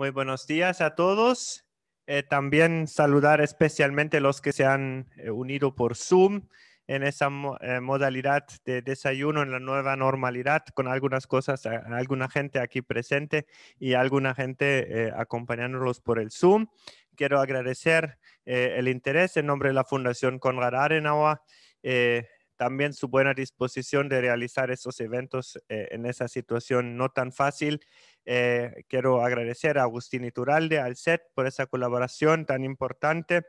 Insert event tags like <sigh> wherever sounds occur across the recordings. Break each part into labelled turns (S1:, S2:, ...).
S1: Muy buenos días a todos. Eh, también saludar especialmente los que se han eh, unido por Zoom en esa eh, modalidad de desayuno en la nueva normalidad, con algunas cosas, alguna gente aquí presente y alguna gente acompañándolos por el Zoom. Quiero agradecer el interés en nombre de la Fundación Conrad Adenauer también su buena disposición de realizar esos eventos eh, en esa situación no tan fácil. Eh, quiero agradecer a Agustín Ituralde, al SET, por esa colaboración tan importante.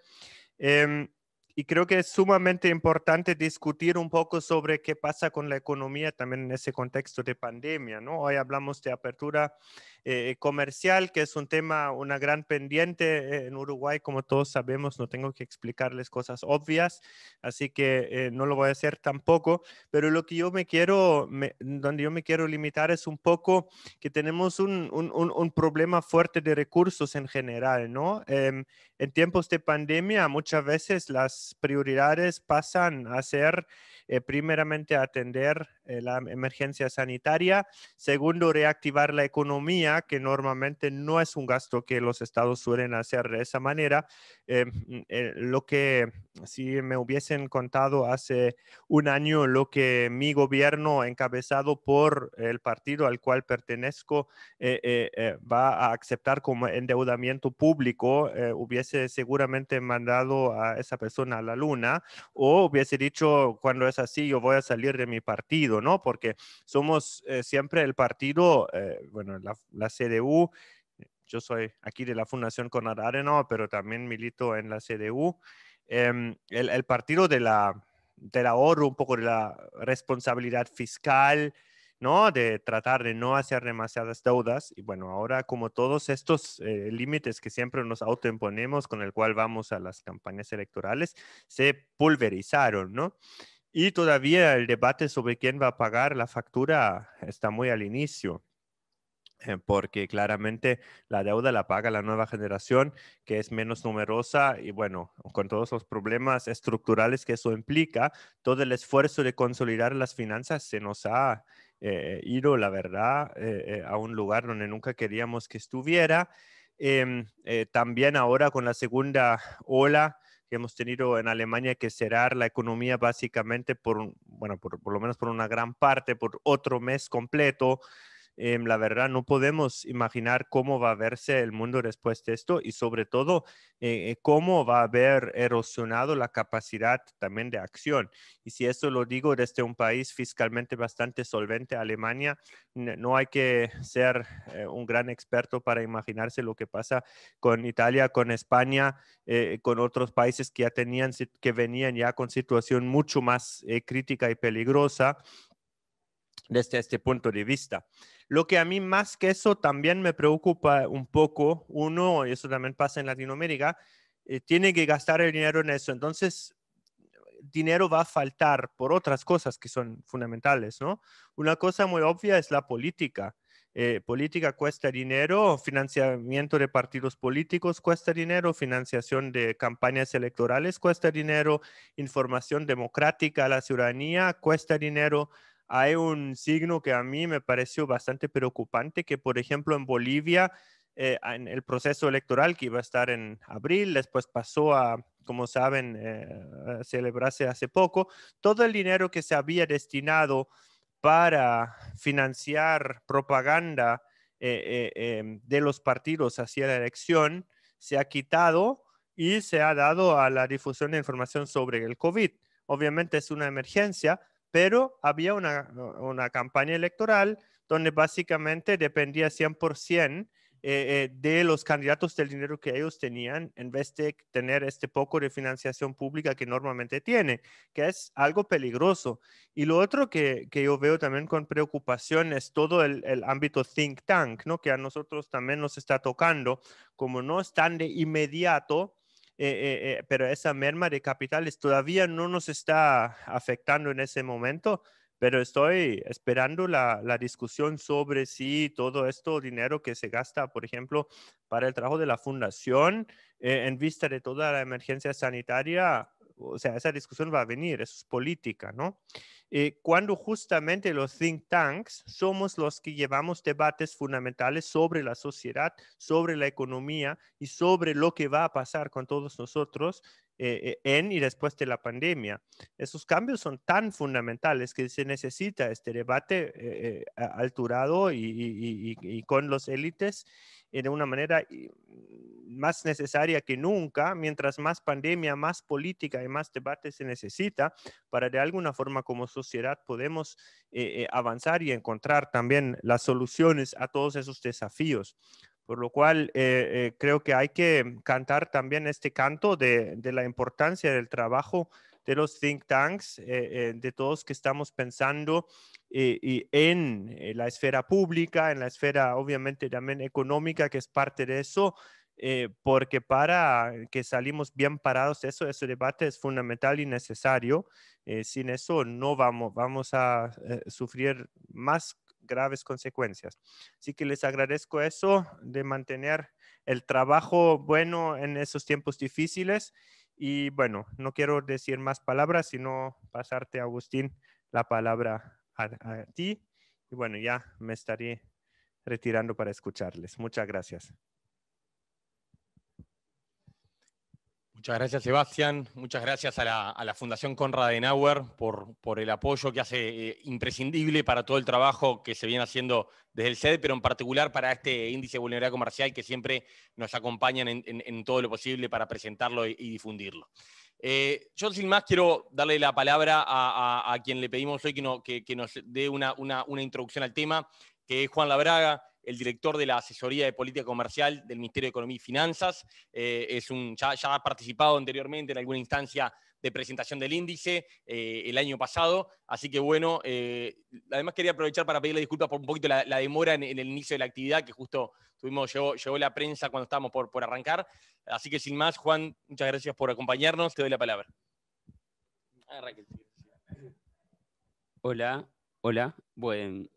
S1: Em, y creo que es sumamente importante discutir un poco sobre qué pasa con la economía también en ese contexto de pandemia. ¿no? Hoy hablamos de apertura eh, comercial, que es un tema, una gran pendiente en Uruguay, como todos sabemos, no tengo que explicarles cosas obvias, así que eh, no lo voy a hacer tampoco, pero lo que yo me quiero, donde yo me quiero limitar es un poco que tenemos un, un, un, problema fuerte de recursos en general, ¿no? Em, en tiempos de pandemia muchas veces las prioridades pasan a ser eh, primeramente atender la emergencia sanitaria, segundo reactivar la economía, que normalmente no es un gasto que los estados suelen hacer de esa manera. Eh, mm, eh, lo que, si me hubiesen contado hace un año, lo que mi gobierno, encabezado por el partido al cual pertenezco, eh, va a aceptar como endeudamiento público, hubiese seguramente mandado a esa persona a la luna o hubiese dicho, cuando es así, yo voy a salir de mi partido, ¿no? Porque somos siempre el partido, bueno, la, la CDU. Yo soy aquí de la Fundación Conrad Adenauer, pero también milito en la CDU. Em, el, partido de la, del ahorro, un poco de la responsabilidad fiscal, ¿no? De tratar de no hacer demasiadas deudas. Y bueno, ahora como todos estos eh, límites que siempre nos autoimponemos, con el cual vamos a las campañas electorales, se pulverizaron, ¿no? Y todavía el debate sobre quién va a pagar la factura está muy al inicio. Eh, porque claramente la deuda la paga la nueva generación, que es menos numerosa y bueno, con todos los problemas estructurales que eso implica, todo el esfuerzo de consolidar las finanzas se nos ha eh, ido, la verdad, eh, a un lugar donde nunca queríamos que estuviera. Em, también ahora con la segunda ola, que hemos tenido en Alemania que cerrar la economía básicamente por, bueno, por, lo menos por una gran parte, por otro mes completo, Em, la verdad no podemos imaginar cómo va a verse el mundo después de esto y sobre todo eh, eh, cómo va a haber erosionado la capacidad también de acción. Y si esto lo digo desde un país fiscalmente bastante solvente, Alemania, no hay que ser eh, un gran experto para imaginarse lo que pasa con Italia, con España, con otros países que ya tenían, que venían ya con situación mucho más crítica y peligrosa desde este punto de vista. Lo que a mí más que eso también me preocupa un poco, uno, y eso también pasa en Latinoamérica, eh, tiene que gastar el dinero en eso. Entonces, dinero va a faltar por otras cosas que son fundamentales, ¿no? Una cosa muy obvia es la política. Eh, política cuesta dinero, financiamiento de partidos políticos cuesta dinero, financiación de campañas electorales cuesta dinero, información democrática a la ciudadanía cuesta dinero hay un signo que a mí me pareció bastante preocupante, que por ejemplo en Bolivia, eh, en el proceso electoral que iba a estar en abril, después pasó a, como saben, eh, celebrarse hace poco, todo el dinero que se había destinado para financiar propaganda eh, em, de los partidos hacia la elección se ha quitado y se ha dado a la difusión de información sobre el COVID. Obviamente es una emergencia, pero había una, campaña electoral donde básicamente dependía 100% eh, eh, de los candidatos del dinero que ellos tenían en vez de tener este poco de financiación pública que normalmente tiene, que es algo peligroso. Y lo otro que, yo veo también con preocupación es todo el, ámbito think tank, ¿no? que a nosotros también nos está tocando, como no están de inmediato eh, eh, pero esa merma de capitales todavía no nos está afectando en ese momento, pero estoy esperando la, discusión sobre si todo esto dinero que se gasta, por ejemplo, para el trabajo de la fundación, eh, en vista de toda la emergencia sanitaria, o sea, esa discusión va a venir, eso es política, ¿no? Eh, cuando justamente los think tanks somos los que llevamos debates fundamentales sobre la sociedad, sobre la economía y sobre lo que va a pasar con todos nosotros eh, eh, en y después de la pandemia. Esos cambios son tan fundamentales que se necesita este debate alturado y, y con los élites de una manera mm, más necesaria que nunca, mientras más pandemia, más política y más debate se necesita para de alguna forma como sociedad podemos eh, eh, avanzar y encontrar también las soluciones a todos esos desafíos. Por lo cual, eh, creo que hay que cantar también este canto de, de la importancia del trabajo de los think tanks, eh, eh, de todos que estamos pensando eh, en la esfera pública, en la esfera obviamente también económica, que es parte de eso. porque para que salimos bien parados, eso, ese debate es fundamental y necesario. sin eso no vamos, vamos a sufrir más graves consecuencias. Así que les agradezco eso de mantener el trabajo bueno en esos tiempos difíciles y bueno, no quiero decir más palabras, sino pasarte, Agustín, la palabra a, a ti. Y bueno, ya me estaré retirando para escucharles. Muchas gracias. Muchas gracias, Sebastián.
S2: Muchas gracias a la, Fundación Conrad Adenauer por, el apoyo que hace eh, imprescindible para todo el trabajo que se viene haciendo desde el SED, e, pero en particular para este índice de vulnerabilidad comercial que siempre nos acompañan en, todo lo posible para presentarlo y, difundirlo. Eh, yo sin más quiero darle la palabra a, quien le pedimos hoy que, nos dé una introducción al tema, que es Juan Labraga, el director de la Asesoría de Política Comercial del Ministerio de Economía y Finanzas. Eh, es un, ya, ha participado anteriormente en alguna instancia de presentación del índice eh, el año pasado. Así que bueno, eh, además quería aprovechar para pedirle disculpas por un poquito la, demora en, el inicio de la actividad, que justo tuvimos, llegó, llegó la prensa cuando estábamos por, por arrancar. Así que sin más, Juan, muchas gracias por acompañarnos. Te doy la palabra. Hola,
S3: hola. buen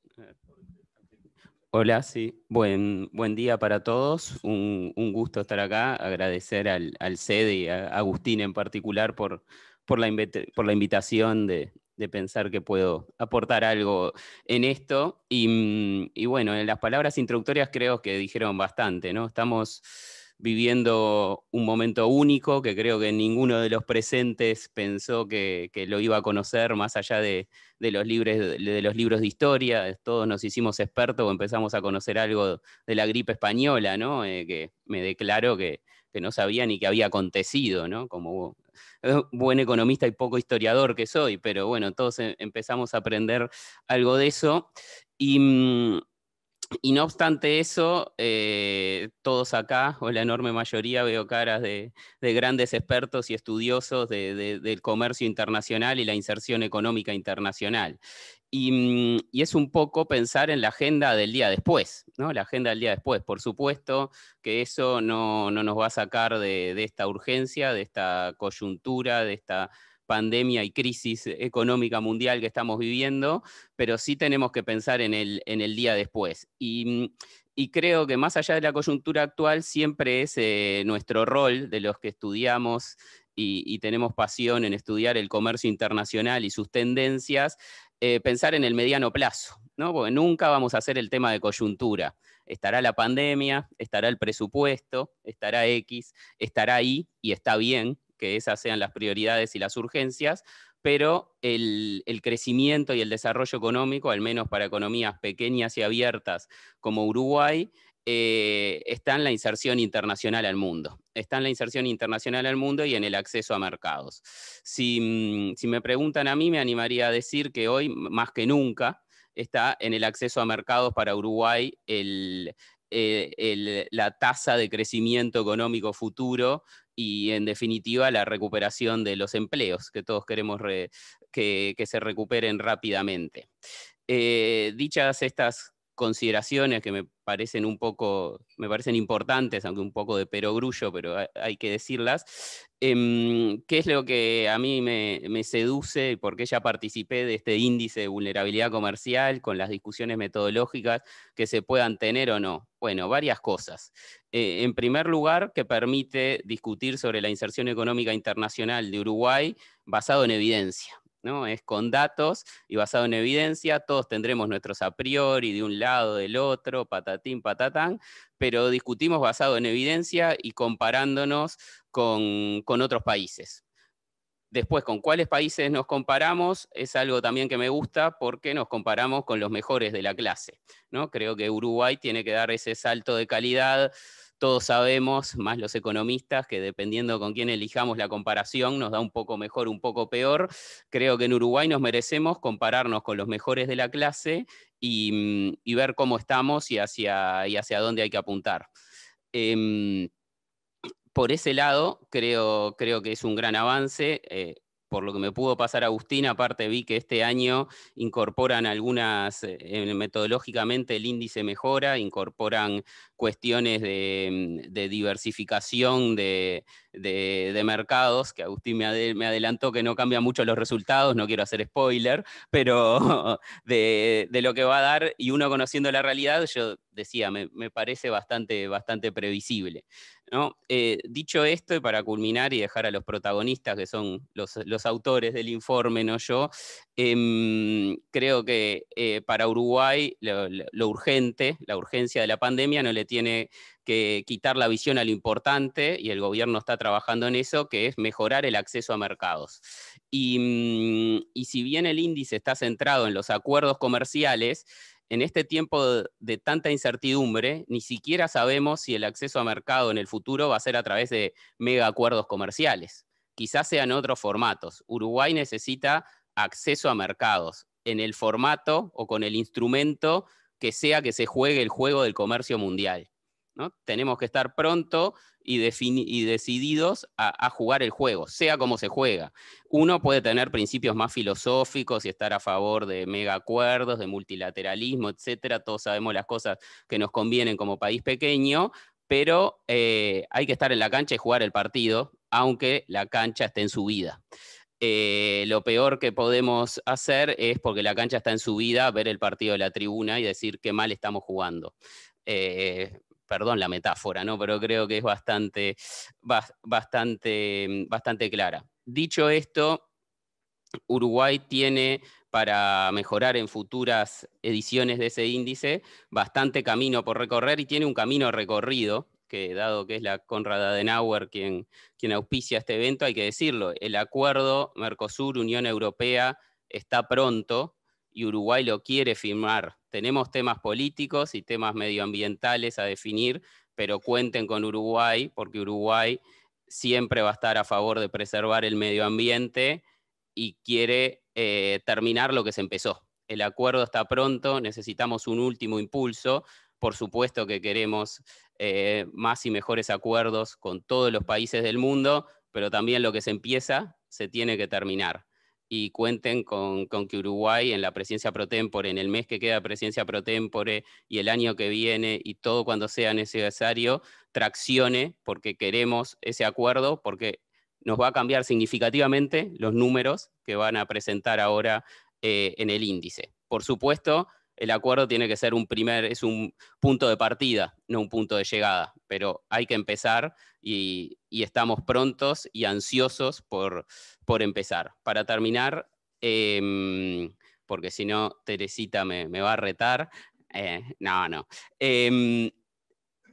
S3: Hola, sí. Buen, buen día para todos. Un, gusto estar acá. Agradecer al, al y a Agustín en particular por, por, la, invitación de, pensar que puedo aportar algo en esto. Y, mm, y, bueno, en las palabras introductorias creo que dijeron bastante, ¿no? Estamos viviendo un momento único que creo que ninguno de los presentes pensó que, lo iba a conocer más allá de, los libros de historia. Todos nos hicimos expertos o empezamos a conocer algo de la gripe española, ¿no? Eh, que me declaro que, que no sabía ni que había acontecido, ¿no? Como eh, buen economista y poco historiador que soy, pero bueno, todos eh, empezamos a aprender algo de eso. Y mm, y no obstante eso, eh, todos acá, o la enorme mayoría, veo caras de, grandes expertos y estudiosos del comercio internacional y la inserción económica internacional. Mm, y, es un poco pensar en la agenda del día después, ¿no? La agenda del día después. Por supuesto que eso no, nos va a sacar de, de esta urgencia, de esta coyuntura, de esta pandemia y crisis económica mundial que estamos viviendo, pero sí tenemos que pensar en el, en el día después. Y, mm, creo que más allá de la coyuntura actual, siempre es eh, nuestro rol de los que estudiamos y, tenemos pasión en estudiar el comercio internacional y sus tendencias, eh, pensar en el mediano plazo, ¿no? Porque nunca vamos a hacer el tema de coyuntura. Estará la pandemia, estará el presupuesto, estará X, estará Y y está bien, que esas sean las prioridades y las urgencias, pero el, crecimiento y el desarrollo económico, al menos para economías pequeñas y abiertas como Uruguay, eh, está en la inserción internacional al mundo. Está en la inserción internacional al mundo y en el acceso a mercados. Si, mm, me preguntan a mí, me animaría a decir que hoy, más que nunca, está en el acceso a mercados para Uruguay eh, la tasa de crecimiento económico futuro y en definitiva la recuperación de los empleos, que todos queremos que, se recuperen rápidamente. Eh, dichas estas consideraciones que me parecen un poco, me parecen importantes, aunque un poco de perogrullo, pero hay que decirlas. Em, ¿Qué es lo que a mí me, seduce y por qué ya participé de este índice de vulnerabilidad comercial con las discusiones metodológicas que se puedan tener o no? Bueno, varias cosas. Eh, en primer lugar, que permite discutir sobre la inserción económica internacional de Uruguay basado en evidencia es con datos y basado en evidencia, todos tendremos nuestros a priori de un lado, del otro, patatín, patatán, pero discutimos basado en evidencia y comparándonos con, con otros países. Después, con cuáles países nos comparamos es algo también que me gusta porque nos comparamos con los mejores de la clase. ¿no? Creo que Uruguay tiene que dar ese salto de calidad todos sabemos, más los economistas, que dependiendo con quién elijamos la comparación, nos da un poco mejor, un poco peor. Creo que en Uruguay nos merecemos compararnos con los mejores de la clase y, mm, ver cómo estamos y hacia, dónde hay que apuntar. Em, por ese lado, creo, que es un gran avance. Eh, por lo que me pudo pasar Agustín, aparte vi que este año incorporan algunas, eh, metodológicamente el índice mejora, incorporan cuestiones de, mm, diversificación de, mercados, que Agustín me, adelantó que no cambia mucho los resultados, no quiero hacer spoiler, <laughs> pero de, lo que va a dar y uno conociendo la realidad, yo decía, me, me parece bastante, bastante previsible. Eh, dicho esto, y para culminar y dejar a los protagonistas, que son los, autores del informe, no yo, em, creo que eh, para Uruguay lo, urgente, la urgencia de la pandemia no le tiene que quitar la visión a lo importante, y el gobierno está trabajando en eso, que es mejorar el acceso a mercados. y mm, si bien el índice está centrado en los acuerdos comerciales, en este tiempo de, tanta incertidumbre, ni siquiera sabemos si el acceso a mercado en el futuro va a ser a través de mega acuerdos comerciales. Quizás sean otros formatos. Uruguay necesita acceso a mercados en el formato o con el instrumento que sea que se juegue el juego del comercio mundial. Tenemos que estar pronto y, decididos a, jugar el juego, sea como se juega. Uno puede tener principios más filosóficos y estar a favor de mega acuerdos, de multilateralismo, etcétera. Todos sabemos las cosas que nos convienen como país pequeño, pero eh, hay que estar en la cancha y jugar el partido, aunque la cancha esté en su vida. Eh, lo peor que podemos hacer es, porque la cancha está en su vida, ver el partido de la tribuna y decir qué mal estamos jugando. Eh, perdón la metáfora, ¿no? Pero creo que es bastante, bastante, mm, bastante clara. Dicho esto, Uruguay tiene para mejorar en futuras ediciones de ese índice bastante camino por recorrer y tiene un camino recorrido que dado que es la Conrad Adenauer quien, quien auspicia este evento, hay que decirlo, el acuerdo Mercosur-Unión Europea está pronto, y Uruguay lo quiere firmar. Tenemos temas políticos y temas medioambientales a definir, pero cuenten con Uruguay, porque Uruguay siempre va a estar a favor de preservar el medio ambiente y quiere eh, terminar lo que se empezó. El acuerdo está pronto, necesitamos un último impulso. Por supuesto que queremos eh, más y mejores acuerdos con todos los países del mundo, pero también lo que se empieza se tiene que terminar y cuenten con, que Uruguay en la presidencia pro tempore, en el mes que queda presidencia pro tempore y el año que viene y todo cuando sea necesario, traccione porque queremos ese acuerdo, porque nos va a cambiar significativamente los números que van a presentar ahora eh, en el índice. Por supuesto, el acuerdo tiene que ser un primer, es un punto de partida, no un punto de llegada, pero hay que empezar y, estamos prontos y ansiosos por, por empezar. Para terminar, em, porque si no, Teresita me, va a retar. Eh, no, no. Em,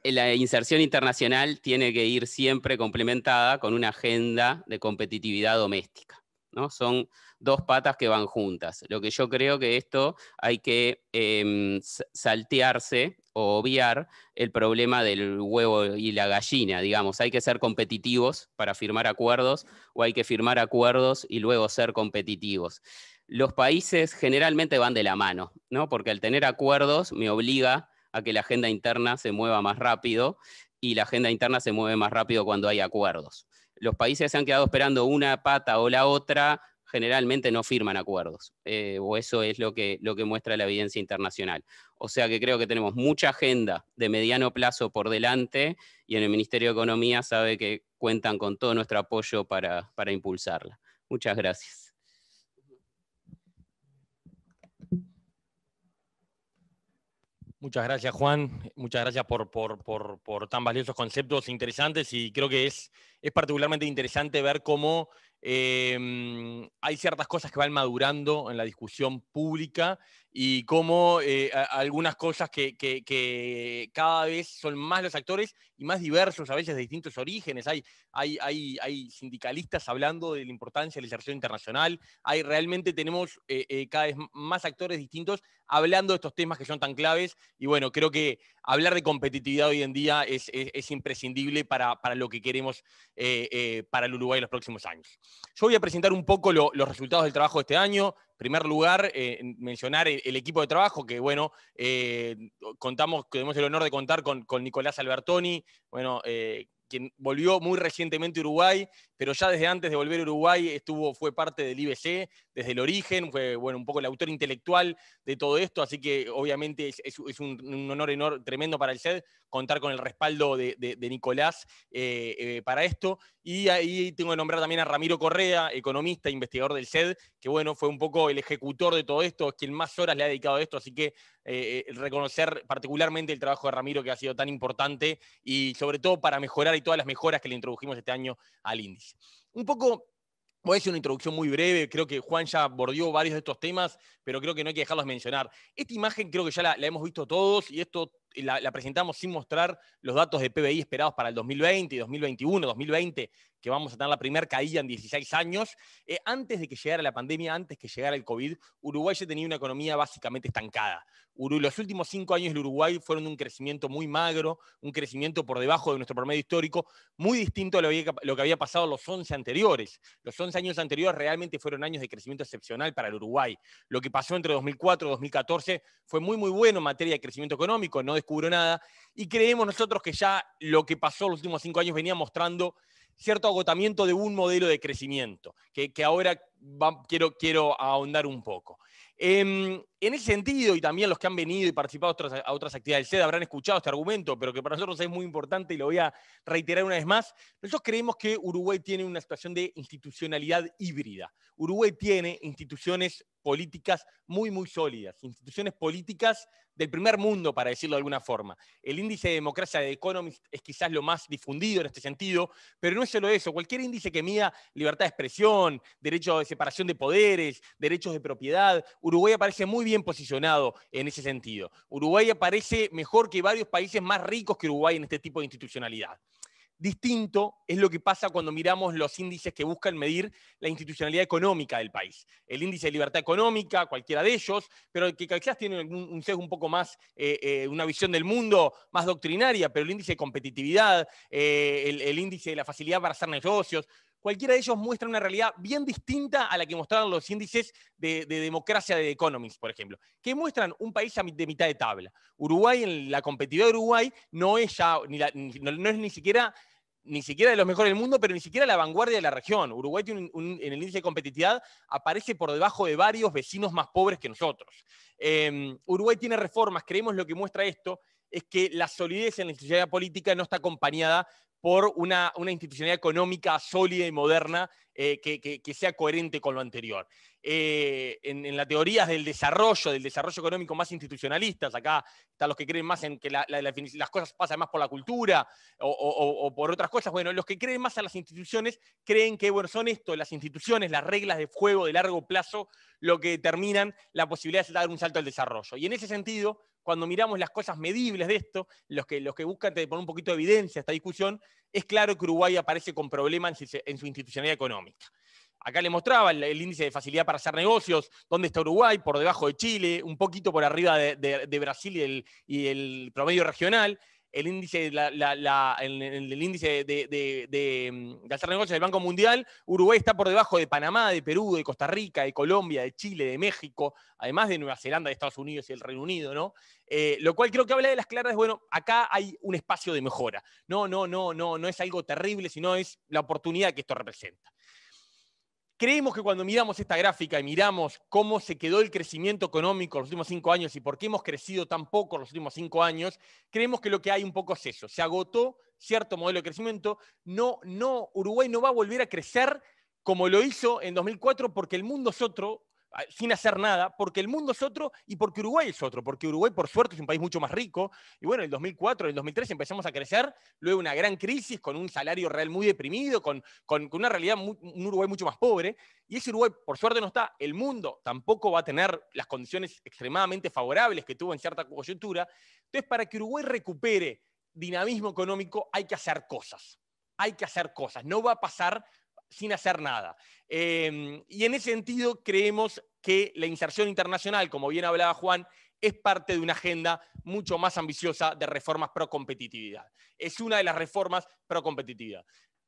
S3: la inserción internacional tiene que ir siempre complementada con una agenda de competitividad doméstica. Son dos patas que van juntas. Lo que yo creo que esto hay que em, saltearse o obviar el problema del huevo y la gallina, digamos. Hay que ser competitivos para firmar acuerdos o hay que firmar acuerdos y luego ser competitivos. Los países generalmente van de la mano, ¿no? Porque al tener acuerdos me obliga a que la agenda interna se mueva más rápido y la agenda interna se mueve más rápido cuando hay acuerdos los países se han quedado esperando una pata o la otra, generalmente no firman acuerdos, eh, o eso es lo que, lo que muestra la evidencia internacional. O sea que creo que tenemos mucha agenda de mediano plazo por delante y en el Ministerio de Economía sabe que cuentan con todo nuestro apoyo para impulsarla.
S2: Muchas gracias. Muchas gracias, Juan. Muchas gracias por, tan valiosos conceptos interesantes y creo que es, particularmente interesante ver cómo em, hay ciertas cosas que van madurando en la discusión pública y cómo eh, algunas cosas que, cada vez son más los actores y más diversos, a veces de distintos orígenes. Hay, sindicalistas hablando de la importancia de la internacional, hay, realmente tenemos eh, eh, cada vez más actores distintos hablando de estos temas que son tan claves y bueno, creo que hablar de competitividad hoy en día es, imprescindible para, lo que queremos para el Uruguay en los próximos años. Yo voy a presentar un poco los resultados del trabajo de este año, primer lugar, eh, mencionar el, equipo de trabajo, que bueno, eh, contamos, tenemos el honor de contar con, Nicolás Albertoni, bueno, eh, quien volvió muy recientemente a Uruguay pero ya desde antes de volver a Uruguay estuvo, fue parte del IBC, desde el origen, fue bueno, un poco el autor intelectual de todo esto, así que obviamente es, un, honor, enorme tremendo para el SED contar con el respaldo de, Nicolás eh, eh, para esto. Y ahí tengo que nombrar también a Ramiro Correa, economista, investigador del SED, que bueno, fue un poco el ejecutor de todo esto, es quien más horas le ha dedicado a esto, así que eh, reconocer particularmente el trabajo de Ramiro que ha sido tan importante y sobre todo para mejorar y todas las mejoras que le introdujimos este año al índice. Un poco Voy a hacer una introducción muy breve, creo que Juan ya bordeó varios de estos temas, pero creo que no hay que dejarlos mencionar. Esta imagen creo que ya la, hemos visto todos y esto eh, la, presentamos sin mostrar los datos de PBI esperados para el 2020, 2021, 2020 que vamos a tener la primera caída en 16 años. Eh, antes de que llegara la pandemia, antes que llegara el COVID, Uruguay ya tenía una economía básicamente estancada. los últimos cinco años del Uruguay fueron de un crecimiento muy magro, un crecimiento por debajo de nuestro promedio histórico, muy distinto a lo, que había pasado los 11 anteriores. Los 11 años anteriores realmente fueron años de crecimiento excepcional para el Uruguay. Lo que pasó entre 2004 y 2014 fue muy, muy bueno en materia de crecimiento económico, no descubrió nada, y creemos nosotros que ya lo que pasó los últimos cinco años venía mostrando cierto agotamiento de un modelo de crecimiento, que, ahora quiero, quiero ahondar un poco. Em, en ese sentido, y también los que han venido y participado a otras, otras actividades del SED habrán escuchado este argumento, pero que para nosotros es muy importante y lo voy a reiterar una vez más, nosotros creemos que Uruguay tiene una situación de institucionalidad híbrida. Uruguay tiene instituciones políticas muy, muy sólidas, instituciones políticas del primer mundo, para decirlo de alguna forma. El índice de democracia de Economist es quizás lo más difundido en este sentido, pero no es solo eso. Cualquier índice que mida libertad de expresión, derecho de separación de poderes, derechos de propiedad, Uruguay aparece muy bien posicionado en ese sentido. Uruguay aparece mejor que varios países más ricos que Uruguay en este tipo de institucionalidad. Distinto es lo que pasa cuando miramos los índices que buscan medir la institucionalidad económica del país. El índice de libertad económica, cualquiera de ellos, pero que quizás tiene un, sesgo un poco más, eh, eh, una visión del mundo más doctrinaria, pero el índice de competitividad, eh, el índice de la facilidad para hacer negocios, cualquiera de ellos muestra una realidad bien distinta a la que mostraron los índices de, democracia de Economist, por ejemplo, que muestran un país de mitad de tabla. Uruguay, en la competitividad de Uruguay, no es, ni es ni siquiera ni siquiera de los mejores del mundo, pero ni siquiera la vanguardia de la región. Uruguay tiene en el índice de competitividad aparece por debajo de varios vecinos más pobres que nosotros. Em, Uruguay tiene reformas, creemos lo que muestra esto es que la solidez en la sociedad política no está acompañada por una, una institucionalidad económica sólida y moderna eh, que, sea coherente con lo anterior. Eh, en, las teorías del desarrollo, del desarrollo económico más institucionalistas, acá están los que creen más en que las cosas pasan más por la cultura o, por otras cosas, bueno, los que creen más en las instituciones creen que bueno, son esto, las instituciones, las reglas de juego de largo plazo, lo que determinan la posibilidad de dar un salto al desarrollo. Y en ese sentido, cuando miramos las cosas medibles de esto, los que, los que buscan poner un poquito de evidencia a esta discusión, es claro que Uruguay aparece con problemas en su institucionalidad económica. Acá le mostraba el, índice de facilidad para hacer negocios, dónde está Uruguay, por debajo de Chile, un poquito por arriba de, Brasil y el, promedio regional el índice, el, índice de, de, de, mm, negocios del Banco Mundial, Uruguay está por debajo de Panamá, de Perú, de Costa Rica, de Colombia, de Chile, de México, además de Nueva Zelanda, de Estados Unidos y el Reino Unido, ¿no? Eh, lo cual creo que habla de las claras, bueno, acá hay un espacio de mejora. No, no, no, no, no es algo terrible, sino es la oportunidad que esto representa. Creemos que cuando miramos esta gráfica y miramos cómo se quedó el crecimiento económico los últimos cinco años y por qué hemos crecido tan poco los últimos cinco años, creemos que lo que hay un poco es eso. Se agotó cierto modelo de crecimiento. No, no, Uruguay no va a volver a crecer como lo hizo en 2004 porque el mundo es otro, sin hacer nada, porque el mundo es otro y porque Uruguay es otro, porque Uruguay por suerte es un país mucho más rico. Y bueno, en el 2004, en el 2003 empezamos a crecer, luego una gran crisis con un salario real muy deprimido, con, con, una realidad, un Uruguay mucho más pobre. Y ese Uruguay por suerte no está, el mundo tampoco va a tener las condiciones extremadamente favorables que tuvo en cierta coyuntura. Entonces, para que Uruguay recupere dinamismo económico hay que hacer cosas hay que hacer cosas. No va a pasar sin hacer nada. Em, y en ese sentido creemos que la inserción internacional, como bien hablaba Juan, es parte de una agenda mucho más ambiciosa de reformas pro competitividad. Es una de las reformas pro competitivas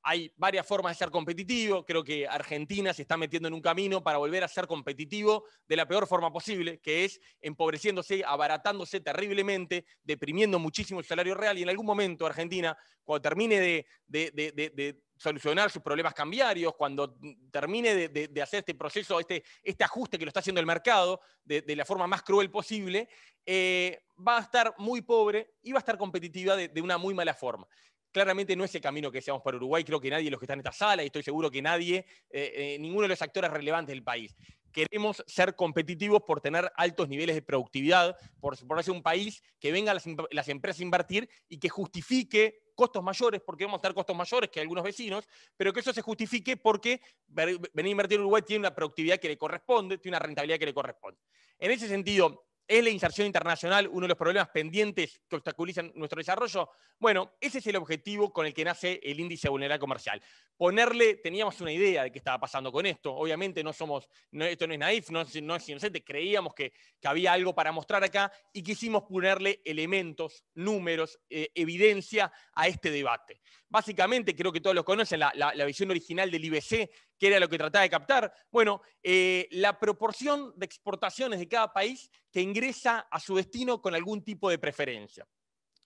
S2: Hay varias formas de ser competitivo. Creo que Argentina se está metiendo en un camino para volver a ser competitivo de la peor forma posible, que es empobreciéndose, abaratándose terriblemente, deprimiendo muchísimo el salario real. Y en algún momento Argentina, cuando termine de solucionar sus problemas cambiarios, cuando termine de, hacer este proceso, este, este, ajuste que lo está haciendo el mercado de, la forma más cruel posible, eh, va a estar muy pobre y va a estar competitiva de una muy mala forma claramente no es el camino que deseamos para Uruguay. Creo que nadie de los que están en esta sala, y estoy seguro que nadie, eh, eh, ninguno de los actores relevantes del país. Queremos ser competitivos por tener altos niveles de productividad, por, por ser un país que venga las, las empresas a invertir y que justifique costos mayores, porque vamos a tener costos mayores que algunos vecinos, pero que eso se justifique porque venir a invertir en Uruguay tiene una productividad que le corresponde, tiene una rentabilidad que le corresponde. En ese sentido, ¿Es la inserción internacional uno de los problemas pendientes que obstaculizan nuestro desarrollo? Bueno, ese es el objetivo con el que nace el índice de comercial. Ponerle, teníamos una idea de qué estaba pasando con esto. Obviamente no somos, esto no es naif, no, es inocente, creíamos que, que, había algo para mostrar acá y quisimos ponerle elementos, números, eh, evidencia a este debate básicamente, creo que todos los conocen, la, visión original del IBC, que era lo que trataba de captar. Bueno, eh, la proporción de exportaciones de cada país que ingresa a su destino con algún tipo de preferencia.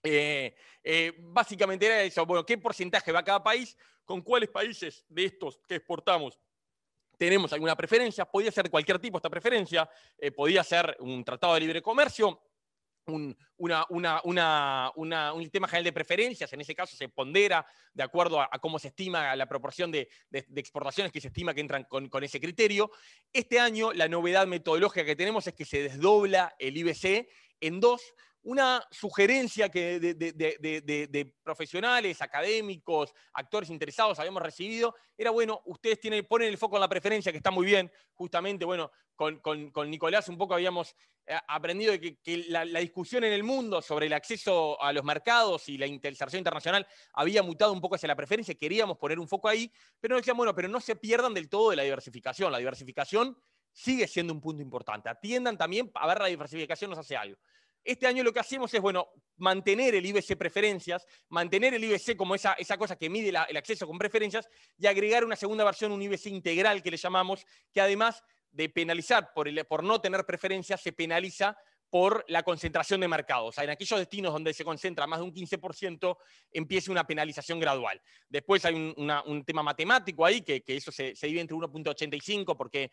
S2: Eh, eh, básicamente era eso, bueno, ¿qué porcentaje va a cada país? ¿Con cuáles países de estos que exportamos tenemos alguna preferencia? Podía ser cualquier tipo esta preferencia, podía ser un tratado de libre comercio, un, sistema general de preferencias, en ese caso se pondera de acuerdo a, cómo se estima la proporción de, exportaciones que se estima que entran con, con, ese criterio. Este año la novedad metodológica que tenemos es que se desdobla el IBC en dos, una sugerencia que de, profesionales, académicos, actores interesados habíamos recibido, era, bueno, ustedes tienen, ponen el foco en la preferencia, que está muy bien, justamente, bueno, con, Nicolás un poco habíamos eh, aprendido que, la, discusión en el mundo sobre el acceso a los mercados y la intersección internacional había mutado un poco hacia la preferencia, queríamos poner un foco ahí, pero nos bueno, pero no se pierdan del todo de la diversificación, la diversificación sigue siendo un punto importante, atiendan también a ver la diversificación nos hace algo. Este año lo que hacemos es, bueno, mantener el IBC preferencias, mantener el IBC como esa, esa cosa que mide el acceso con preferencias y agregar una segunda versión, un IBC integral que le llamamos, que además de penalizar por, por no tener preferencias, se penaliza por la concentración de mercados. O sea, en aquellos destinos donde se concentra más de un 15%, empiece una penalización gradual. Después hay un, tema matemático ahí, que, eso se, divide entre 1.85, porque eh,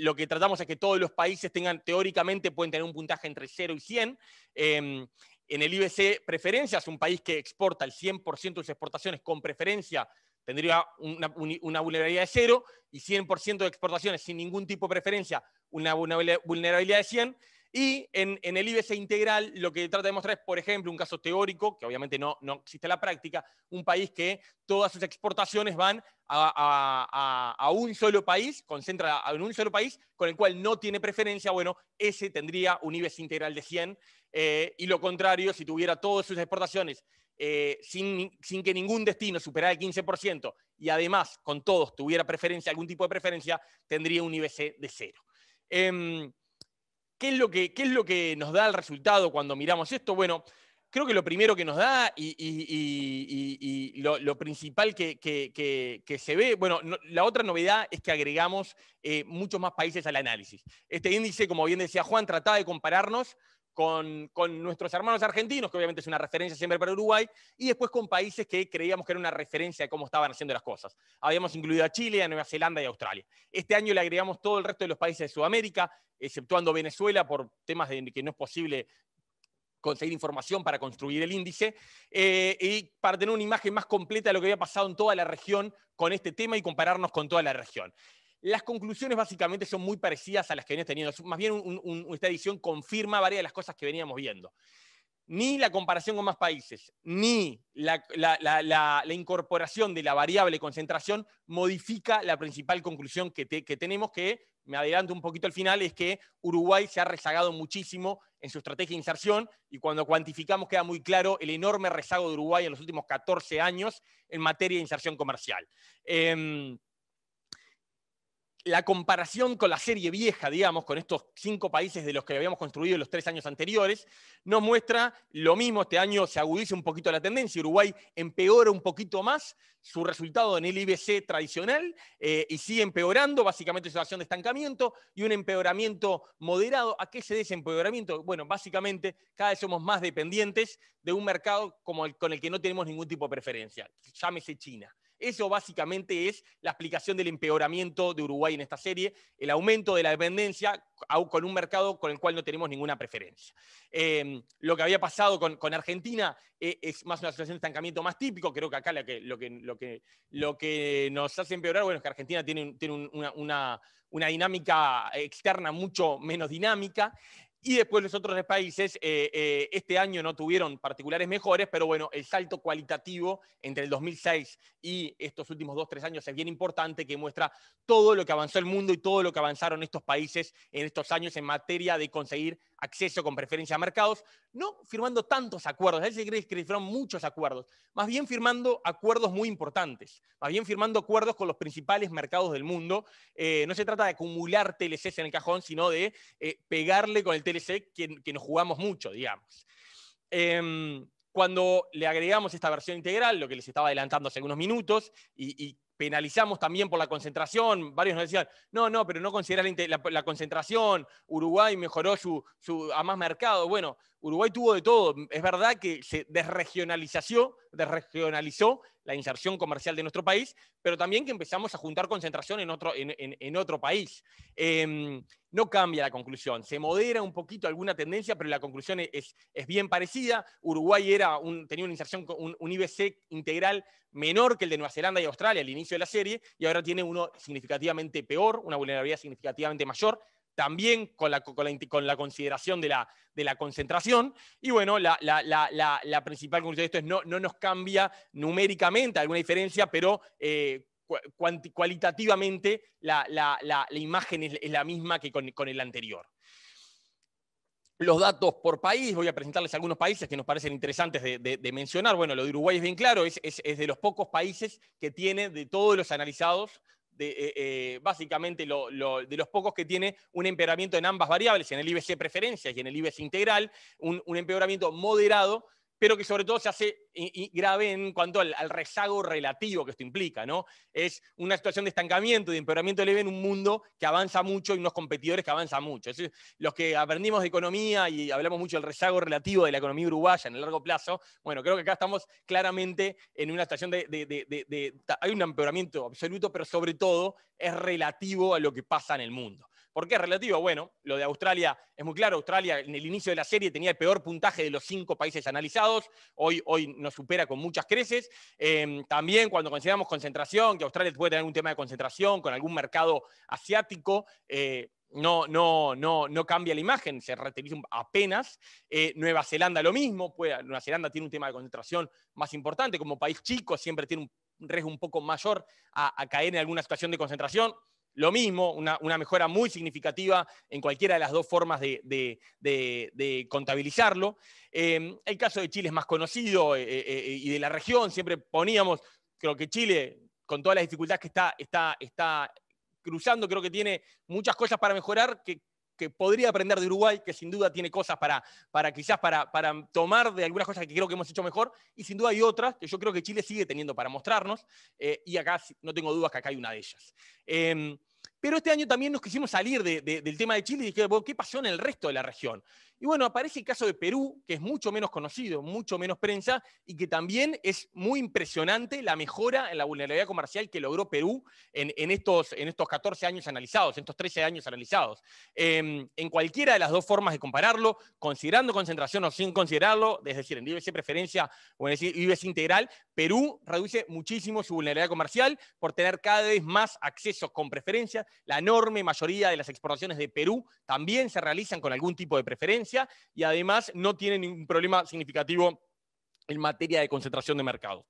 S2: lo que tratamos es que todos los países tengan, teóricamente, pueden tener un puntaje entre 0 y 100. Em, en el IBC preferencias, un país que exporta el 100% de sus exportaciones con preferencia tendría una, una vulnerabilidad de 0 y 100% de exportaciones sin ningún tipo de preferencia, una vulnerabilidad de 100 y en, el IBC integral lo que trata de mostrar es, por ejemplo, un caso teórico, que obviamente no, no existe en la práctica, un país que todas sus exportaciones van a, un solo país, concentra en un solo país, con el cual no tiene preferencia, bueno, ese tendría un IBC integral de 100, eh, y lo contrario, si tuviera todas sus exportaciones eh, sin, que ningún destino superara el 15%, y además con todos tuviera preferencia, algún tipo de preferencia, tendría un IBC de cero. Em, ¿Qué es, lo que, es lo que nos da el resultado cuando miramos esto? Bueno, creo que lo primero que nos da y, y, y, lo, principal que, que, se ve, bueno, la otra novedad es que agregamos eh, muchos más países al análisis. Este índice, como bien decía Juan, trataba de compararnos con, nuestros hermanos argentinos, que obviamente es una referencia siempre para Uruguay, y después con países que creíamos que era una referencia de cómo estaban haciendo las cosas. Habíamos incluido a Chile, a Nueva Zelanda y a Australia. Este año le agregamos todo el resto de los países de Sudamérica, exceptuando Venezuela por temas de que no es posible conseguir información para construir el índice eh, y para tener una imagen más completa de lo que había pasado en toda la región con este tema y compararnos con toda la región. Las conclusiones básicamente son muy parecidas a las que venías teniendo. Más bien, esta edición confirma varias de las cosas que veníamos viendo. Ni la comparación con más países, ni la, incorporación de la variable concentración modifica la principal conclusión que, tenemos, que me adelanto un poquito al final, es que Uruguay se ha rezagado muchísimo en su estrategia de inserción y cuando cuantificamos queda muy claro el enorme rezago de Uruguay en los últimos 14 años en materia de inserción comercial. Em, la comparación con la serie vieja, digamos, con estos cinco países de los que habíamos construido los tres años anteriores, nos muestra lo mismo. Este año se agudiza un poquito la tendencia. Uruguay empeora un poquito más su resultado en el IBC tradicional eh, y sigue empeorando, básicamente situación de estancamiento y un empeoramiento moderado. ¿A qué se debe ese empeoramiento? Bueno, básicamente cada vez somos más dependientes de un mercado como con el que no tenemos ningún tipo de preferencia. Llámese China. Eso básicamente es la explicación del empeoramiento de Uruguay en esta serie, el aumento de la dependencia con un mercado con el cual no tenemos ninguna preferencia. Em, lo que había pasado con, Argentina eh, es más una situación de estancamiento más típico, creo que acá lo que, lo que, lo que, nos hace empeorar, bueno, es que Argentina tiene, tiene una dinámica externa mucho menos dinámica. Y después los otros tres países eh, eh, este año no tuvieron particulares mejores, pero bueno, el salto cualitativo entre el 2006 y estos últimos dos, tres años es bien importante, que muestra todo lo que avanzó el mundo y todo lo que avanzaron estos países en estos años en materia de conseguir acceso con preferencia a mercados, no firmando tantos acuerdos. A él se que que firmaron muchos acuerdos, más bien firmando acuerdos muy importantes, más bien firmando acuerdos con los principales mercados del mundo. Eh, no se trata de acumular TLCs en el cajón, sino de eh, pegarle con el TLC que, nos jugamos mucho, digamos. Em, cuando le agregamos esta versión integral, lo que les estaba adelantando hace unos minutos, y Analizamos también por la concentración. Varios nos decían, no, no, pero no considerar la, concentración. Uruguay mejoró su, su, a más mercado. Bueno, Uruguay tuvo de todo. Es verdad que se desregionalizó, desregionalizó la inserción comercial de nuestro país, pero también que empezamos a juntar concentración en otro, en, otro país. Em, no cambia la conclusión, se modera un poquito alguna tendencia, pero la conclusión es, bien parecida. Uruguay era tenía una inserción, un, un, IBC integral menor que el de Nueva Zelanda y Australia al inicio de la serie, y ahora tiene uno significativamente peor, una vulnerabilidad significativamente mayor también con la, consideración de la, concentración. Y bueno, la, principal conclusión de esto es no, no nos cambia numéricamente alguna diferencia, pero eh, cualitativamente la, imagen es, la misma que con, el anterior los datos por país, voy a presentarles algunos países que nos parecen interesantes de, mencionar. Bueno, lo de Uruguay es bien claro, es, de los pocos países que tiene de todos los analizados eh, eh, básicamente de los pocos que tiene un empeoramiento en ambas variables, en el IBC preferencias y en el IBC integral, un, un empeoramiento moderado pero que sobre todo se hace grave en cuanto al, rezago relativo que esto implica, ¿no? Es una situación de estancamiento, de empeoramiento leve en un mundo que avanza mucho y unos competidores que avanzan mucho. los que aprendimos de economía y hablamos mucho del rezago relativo de la economía uruguaya en el largo plazo, bueno, creo que acá estamos claramente en una situación de, de hay un empeoramiento absoluto, pero sobre todo es relativo a lo que pasa en el mundo. ¿Por qué es relativo? Bueno, lo de Australia es muy claro. Australia en el inicio de la serie tenía el peor puntaje de los cinco países analizados. Hoy, hoy nos supera con muchas creces. Em, también cuando consideramos concentración, que Australia puede tener un tema de concentración con algún mercado asiático. Eh, no, no, no, no cambia la imagen, se reutiliza apenas. Eh, Nueva Zelanda lo mismo, Nueva Zelanda tiene un tema de concentración más importante, como país chico siempre tiene un riesgo un poco mayor a caer en alguna situación de concentración. Lo mismo, una, mejora muy significativa en cualquiera de las dos formas de, contabilizarlo. Em, el caso de Chile es más conocido eh, eh, eh, y de la región, siempre poníamos, creo que Chile, con todas las dificultades que está, está, está cruzando, creo que tiene muchas cosas para mejorar que que podría aprender de Uruguay, que sin duda tiene cosas para, quizás para, tomar de algunas cosas que creo que hemos hecho mejor, y sin duda hay otras que yo creo que Chile sigue teniendo para mostrarnos, eh, y acá no tengo dudas que acá hay una de ellas. Em, pero este año también nos quisimos salir del tema de Chile y dije, ¿qué pasó en el resto de la región? Y bueno, aparece el caso de Perú, que es mucho menos conocido, mucho menos prensa, y que también es muy impresionante la mejora en la vulnerabilidad comercial que logró Perú en, estos, en estos 14 años analizados, en estos 13 años analizados. Em, en cualquiera de las dos formas de compararlo, considerando concentración o sin considerarlo, es decir, en IBC preferencia o en IBC integral, Perú reduce muchísimo su vulnerabilidad comercial por tener cada vez más accesos con preferencia. La enorme mayoría de las exportaciones de Perú también se realizan con algún tipo de preferencia y además no tiene ningún problema significativo en materia de concentración de mercado.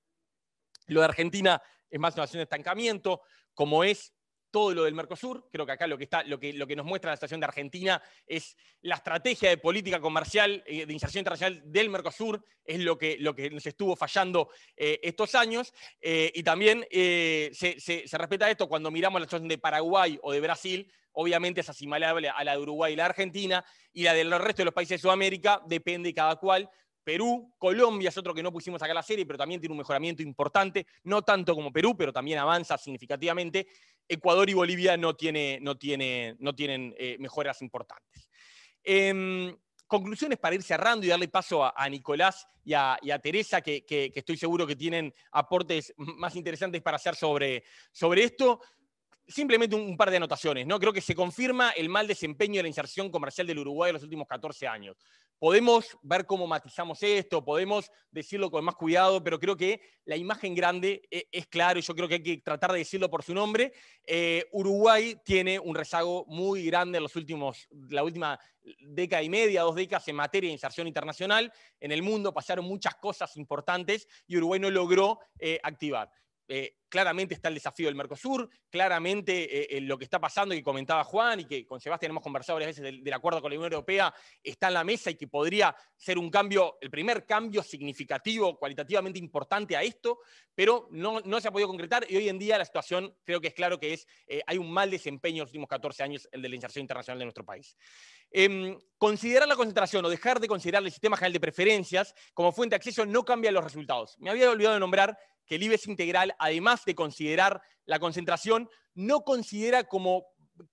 S2: Lo de Argentina es más una situación de estancamiento, como es todo lo del Mercosur. Creo que acá lo que, nos muestra la situación de Argentina es la estrategia de política comercial, eh, de inserción internacional del Mercosur, es lo que, lo que nos estuvo fallando eh, estos años. Eh, y también se, se, respeta esto cuando miramos la situación de Paraguay o de Brasil. Obviamente es asimilable a la de Uruguay y la Argentina, y la del resto de los países de Sudamérica depende cada cual Perú, Colombia es otro que no pusimos acá la serie, pero también tiene un mejoramiento importante, no tanto como Perú, pero también avanza significativamente. Ecuador y Bolivia no, tiene, no, no tienen eh, mejoras importantes. Em, conclusiones para ir cerrando y darle paso a, Nicolás y a, Teresa, que, estoy seguro que tienen aportes más interesantes para hacer sobre, sobre esto simplemente un, par de anotaciones, ¿no? Creo que se confirma el mal desempeño de la inserción comercial del Uruguay en los últimos 14 años. Podemos ver cómo matizamos esto, podemos decirlo con más cuidado, pero creo que la imagen grande e-, es, clara y yo creo que hay que tratar de decirlo por su nombre. Eh, Uruguay tiene un rezago muy grande en los últimos, la última década y media, dos décadas en materia de inserción internacional. En el mundo pasaron muchas cosas importantes y Uruguay no logró eh, activar. Eh, claramente está el desafío del Mercosur, claramente eh, eh, lo que está pasando y que comentaba Juan y que con Sebastián hemos conversado varias veces del, acuerdo con la Unión Europea está en la mesa y que podría ser un cambio, el primer cambio significativo, cualitativamente importante a esto, pero no, se ha podido concretar y hoy en día la situación creo que es claro que es, hay un mal desempeño en los últimos 14 años, el de la inserción internacional de nuestro país. Em, considerar la concentración o dejar de considerar el sistema general de preferencias como fuente de acceso no cambia los resultados. Me había olvidado de nombrar que el IBEX integral, además de considerar la concentración, no considera como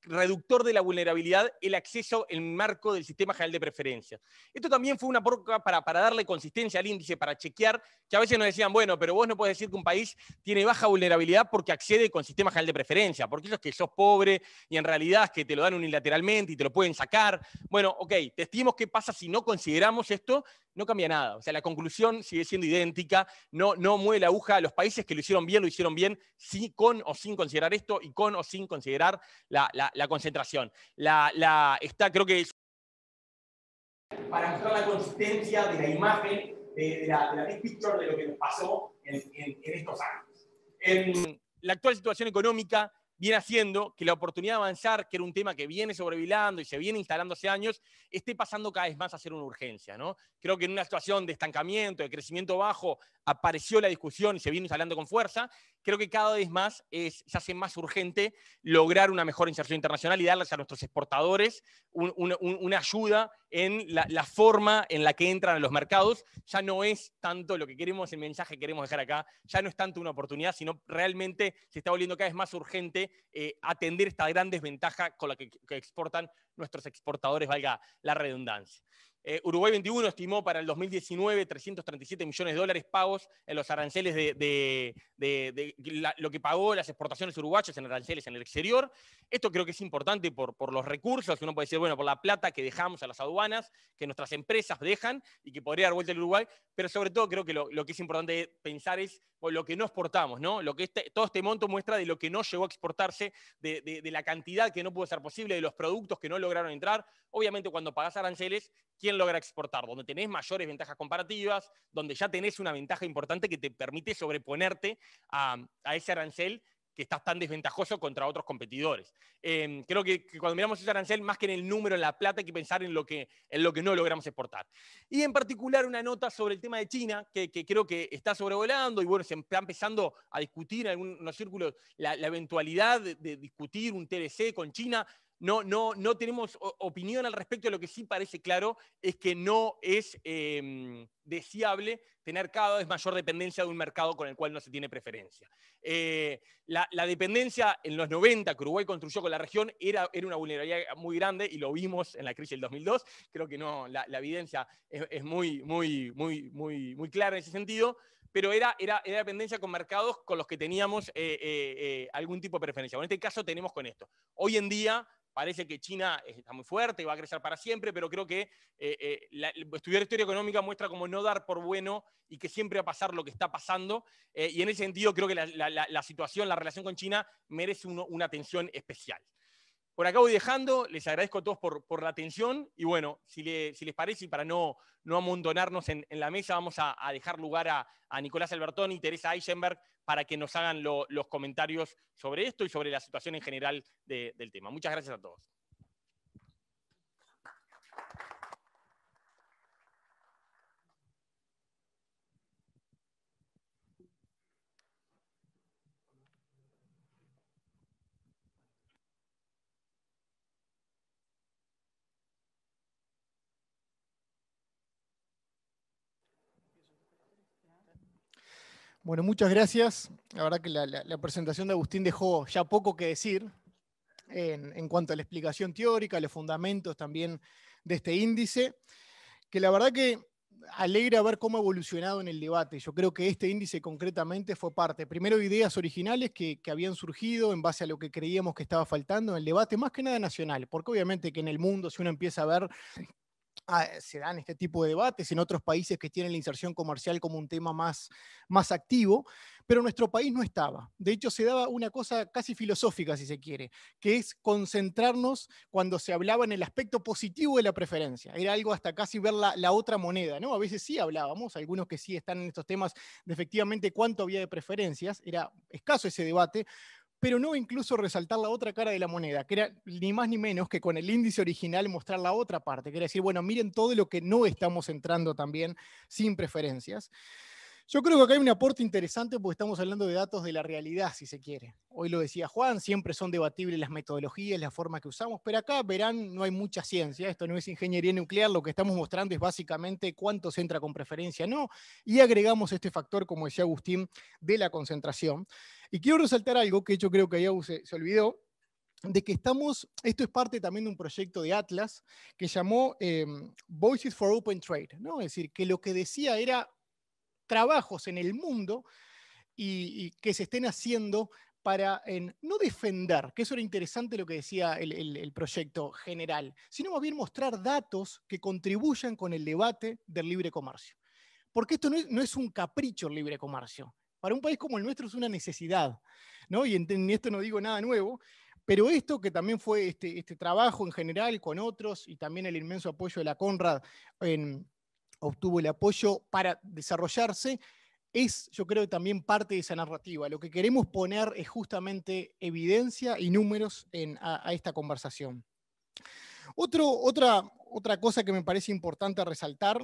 S2: reductor de la vulnerabilidad el acceso en marco del sistema general de preferencia. Esto también fue una porca para, darle consistencia al índice, para chequear, que a veces nos decían, bueno, pero vos no podés decir que un país tiene baja vulnerabilidad porque accede con sistema general de preferencia, porque eso es que sos pobre y en realidad es que te lo dan unilateralmente y te lo pueden sacar. Bueno, ok, testimos qué pasa si no consideramos esto no cambia nada. O sea, la conclusión sigue siendo idéntica, no, no mueve la aguja. Los países que lo hicieron bien, lo hicieron bien sí, con o sin considerar esto y con o sin considerar la, concentración. La, está, creo que... Para mostrar la consistencia de la imagen, de, la, big picture de lo que nos pasó en, en estos años. En la actual situación económica viene haciendo que la oportunidad de avanzar, que era un tema que viene sobrevilando y se viene instalando hace años, esté pasando cada vez más a ser una urgencia. ¿no? Creo que en una situación de estancamiento, de crecimiento bajo, apareció la discusión y se viene hablando con fuerza, creo que cada vez más se hace más urgente lograr una mejor inserción internacional y darles a nuestros exportadores una ayuda en la, forma en la que entran a los mercados. Ya no es tanto lo que queremos, el mensaje que queremos dejar acá, ya no es tanto una oportunidad, sino realmente se está volviendo cada vez más urgente eh, atender esta gran desventaja con la que exportan nuestros exportadores, valga la redundancia. Eh, Uruguay 21 estimó para el 2019 337 millones de dólares pagos en los aranceles de, lo que pagó las exportaciones uruguayas en aranceles en el exterior. Esto creo que es importante por, los recursos, uno puede decir, bueno, por la plata que dejamos a las aduanas, que nuestras empresas dejan y que podría dar vuelta al Uruguay, pero sobre todo creo que lo, que es importante pensar es lo que no exportamos, ¿no? Este, todo este monto muestra de lo que no llegó a exportarse, de, la cantidad que no pudo ser posible, de los productos que no lograron entrar. Obviamente cuando pagás aranceles quién logra exportar, donde tenés mayores ventajas comparativas, donde ya tenés una ventaja importante que te permite sobreponerte a, ese arancel que estás tan desventajoso contra otros competidores. Em, creo que, cuando miramos ese arancel, más que en el número, en la plata, hay que pensar en lo que, no logramos exportar. Y en particular una nota sobre el tema de China, que, creo que está sobrevolando y bueno, se está empezando a discutir en algunos círculos la, eventualidad de, discutir un TLC con China no, tenemos opinión al respecto. Lo que sí parece claro es que no es em, deseable tener cada vez mayor dependencia de un mercado con el cual no se tiene preferencia. Eh, la, dependencia en los 90 que Uruguay construyó con la región era, una vulnerabilidad muy grande y lo vimos en la crisis del 2002. Creo que no, la, evidencia es, muy, muy, muy, muy, clara en ese sentido pero era, dependencia con mercados con los que teníamos eh, eh, algún tipo de preferencia. en este caso tenemos con esto. Hoy en día parece que China eh, está muy fuerte y va a crecer para siempre, pero creo que eh, eh, estudiar historia económica muestra como no dar por bueno y que siempre va a pasar lo que está pasando. y en ese sentido creo que la, situación, la relación con China merece una atención especial. Por acá voy dejando, les agradezco a todos por, por la atención y bueno, si, si, les parece y para no, no amontonarnos en, la mesa, vamos a, dejar lugar a, a Nicolás Albertón y Teresa Eisenberg para que nos hagan los comentarios sobre esto y sobre la situación en general del tema. Muchas gracias a todos.
S4: Bueno, muchas gracias. La verdad que la, presentación de Agustín dejó ya poco que decir en, cuanto a la explicación teórica, los fundamentos también de este índice, que la verdad que alegra ver cómo ha evolucionado en el debate. Yo creo que este índice concretamente fue parte, primero, de ideas originales que, que habían surgido en base a lo que creíamos que estaba faltando en el debate, más que nada nacional, porque obviamente que en el mundo, si uno empieza a ver Ah, eh, se dan este tipo de debates en otros países que tienen la inserción comercial como un tema más, más activo, pero nuestro país no estaba. De hecho, se daba una cosa casi filosófica, si se quiere, que es concentrarnos cuando se hablaba en el aspecto positivo de la preferencia. Era algo hasta casi ver la, otra moneda, ¿no? A veces sí hablábamos, algunos que sí están en estos temas de efectivamente cuánto había de preferencias, era escaso ese debate, pero no incluso resaltar la otra cara de la moneda, que era ni más ni menos que con el índice original mostrar la otra parte, que era decir, bueno, miren todo lo que no estamos entrando también sin preferencias. Yo creo que acá hay un aporte interesante porque estamos hablando de datos de la realidad, si se quiere. Hoy lo decía Juan, siempre son debatibles las metodologías, las formas que usamos, pero acá verán, no hay mucha ciencia, esto no es ingeniería nuclear, lo que estamos mostrando es básicamente cuánto se entra con preferencia, no, y agregamos este factor, como decía Agustín, de la concentración. Y quiero resaltar algo que yo creo que ya se, olvidó, de que estamos, esto es parte también de un proyecto de Atlas que llamó em, Voices for Open Trade, ¿no? es decir, que lo que decía era trabajos en el mundo y, que se estén haciendo para no defender, que eso era interesante lo que decía el, proyecto general, sino más bien mostrar datos que contribuyan con el debate del libre comercio. Porque esto no es, un capricho el libre comercio. Para un país como el nuestro es una necesidad. ¿no? Y en, esto no digo nada nuevo, pero esto que también fue este, este, trabajo en general con otros y también el inmenso apoyo de la Conrad en, obtuvo el apoyo para desarrollarse, es yo creo también parte de esa narrativa. Lo que queremos poner es justamente evidencia y números a, esta conversación. otra, otra cosa que me parece importante resaltar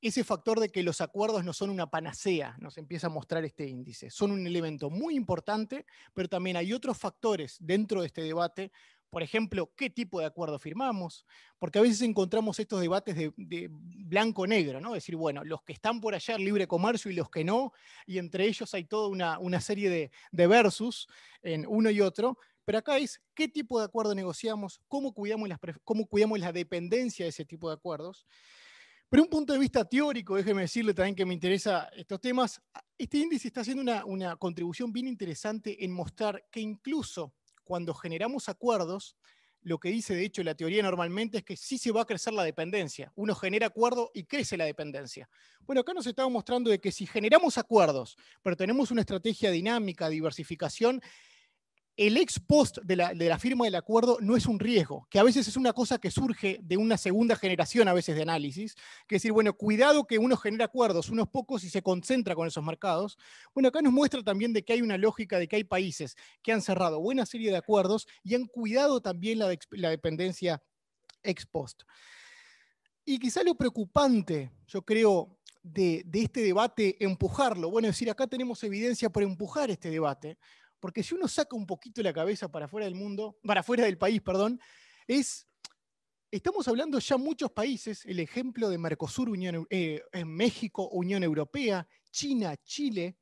S4: ese factor de que los acuerdos no son una panacea, nos empieza a mostrar este índice. Son un elemento muy importante, pero también hay otros factores dentro de este debate por ejemplo, ¿qué tipo de acuerdo firmamos? Porque a veces encontramos estos debates de, blanco-negro, ¿no? Decir, bueno, los que están por allá libre comercio y los que no, y entre ellos hay toda una, serie de, versus en uno y otro, pero acá es qué tipo de acuerdo negociamos, cómo cuidamos, las, cómo cuidamos la dependencia de ese tipo de acuerdos. Pero un punto de vista teórico, déjeme decirle también que me interesa estos temas, este índice está haciendo una, una contribución bien interesante en mostrar que incluso cuando generamos acuerdos, lo que dice de hecho la teoría normalmente es que sí se va a crecer la dependencia. Uno genera acuerdo y crece la dependencia. Bueno, acá nos estamos mostrando de que si generamos acuerdos, pero tenemos una estrategia dinámica, diversificación, el ex post de la, firma del acuerdo no es un riesgo, que a veces es una cosa que surge de una segunda generación a veces de análisis, que es decir, bueno, cuidado que uno genera acuerdos, unos pocos, y se concentra con esos mercados. Bueno, acá nos muestra también de que hay una lógica de que hay países que han cerrado buena serie de acuerdos y han cuidado también la, dependencia ex post. Y quizá lo preocupante, yo creo, de, de, este debate, empujarlo, bueno, es decir, acá tenemos evidencia para empujar este debate, porque si uno saca un poquito la cabeza para fuera del mundo, para fuera del país, perdón, es. Estamos hablando ya muchos países, el ejemplo de Mercosur, Unión, en eh, eh, México, Unión Europea, China, Chile,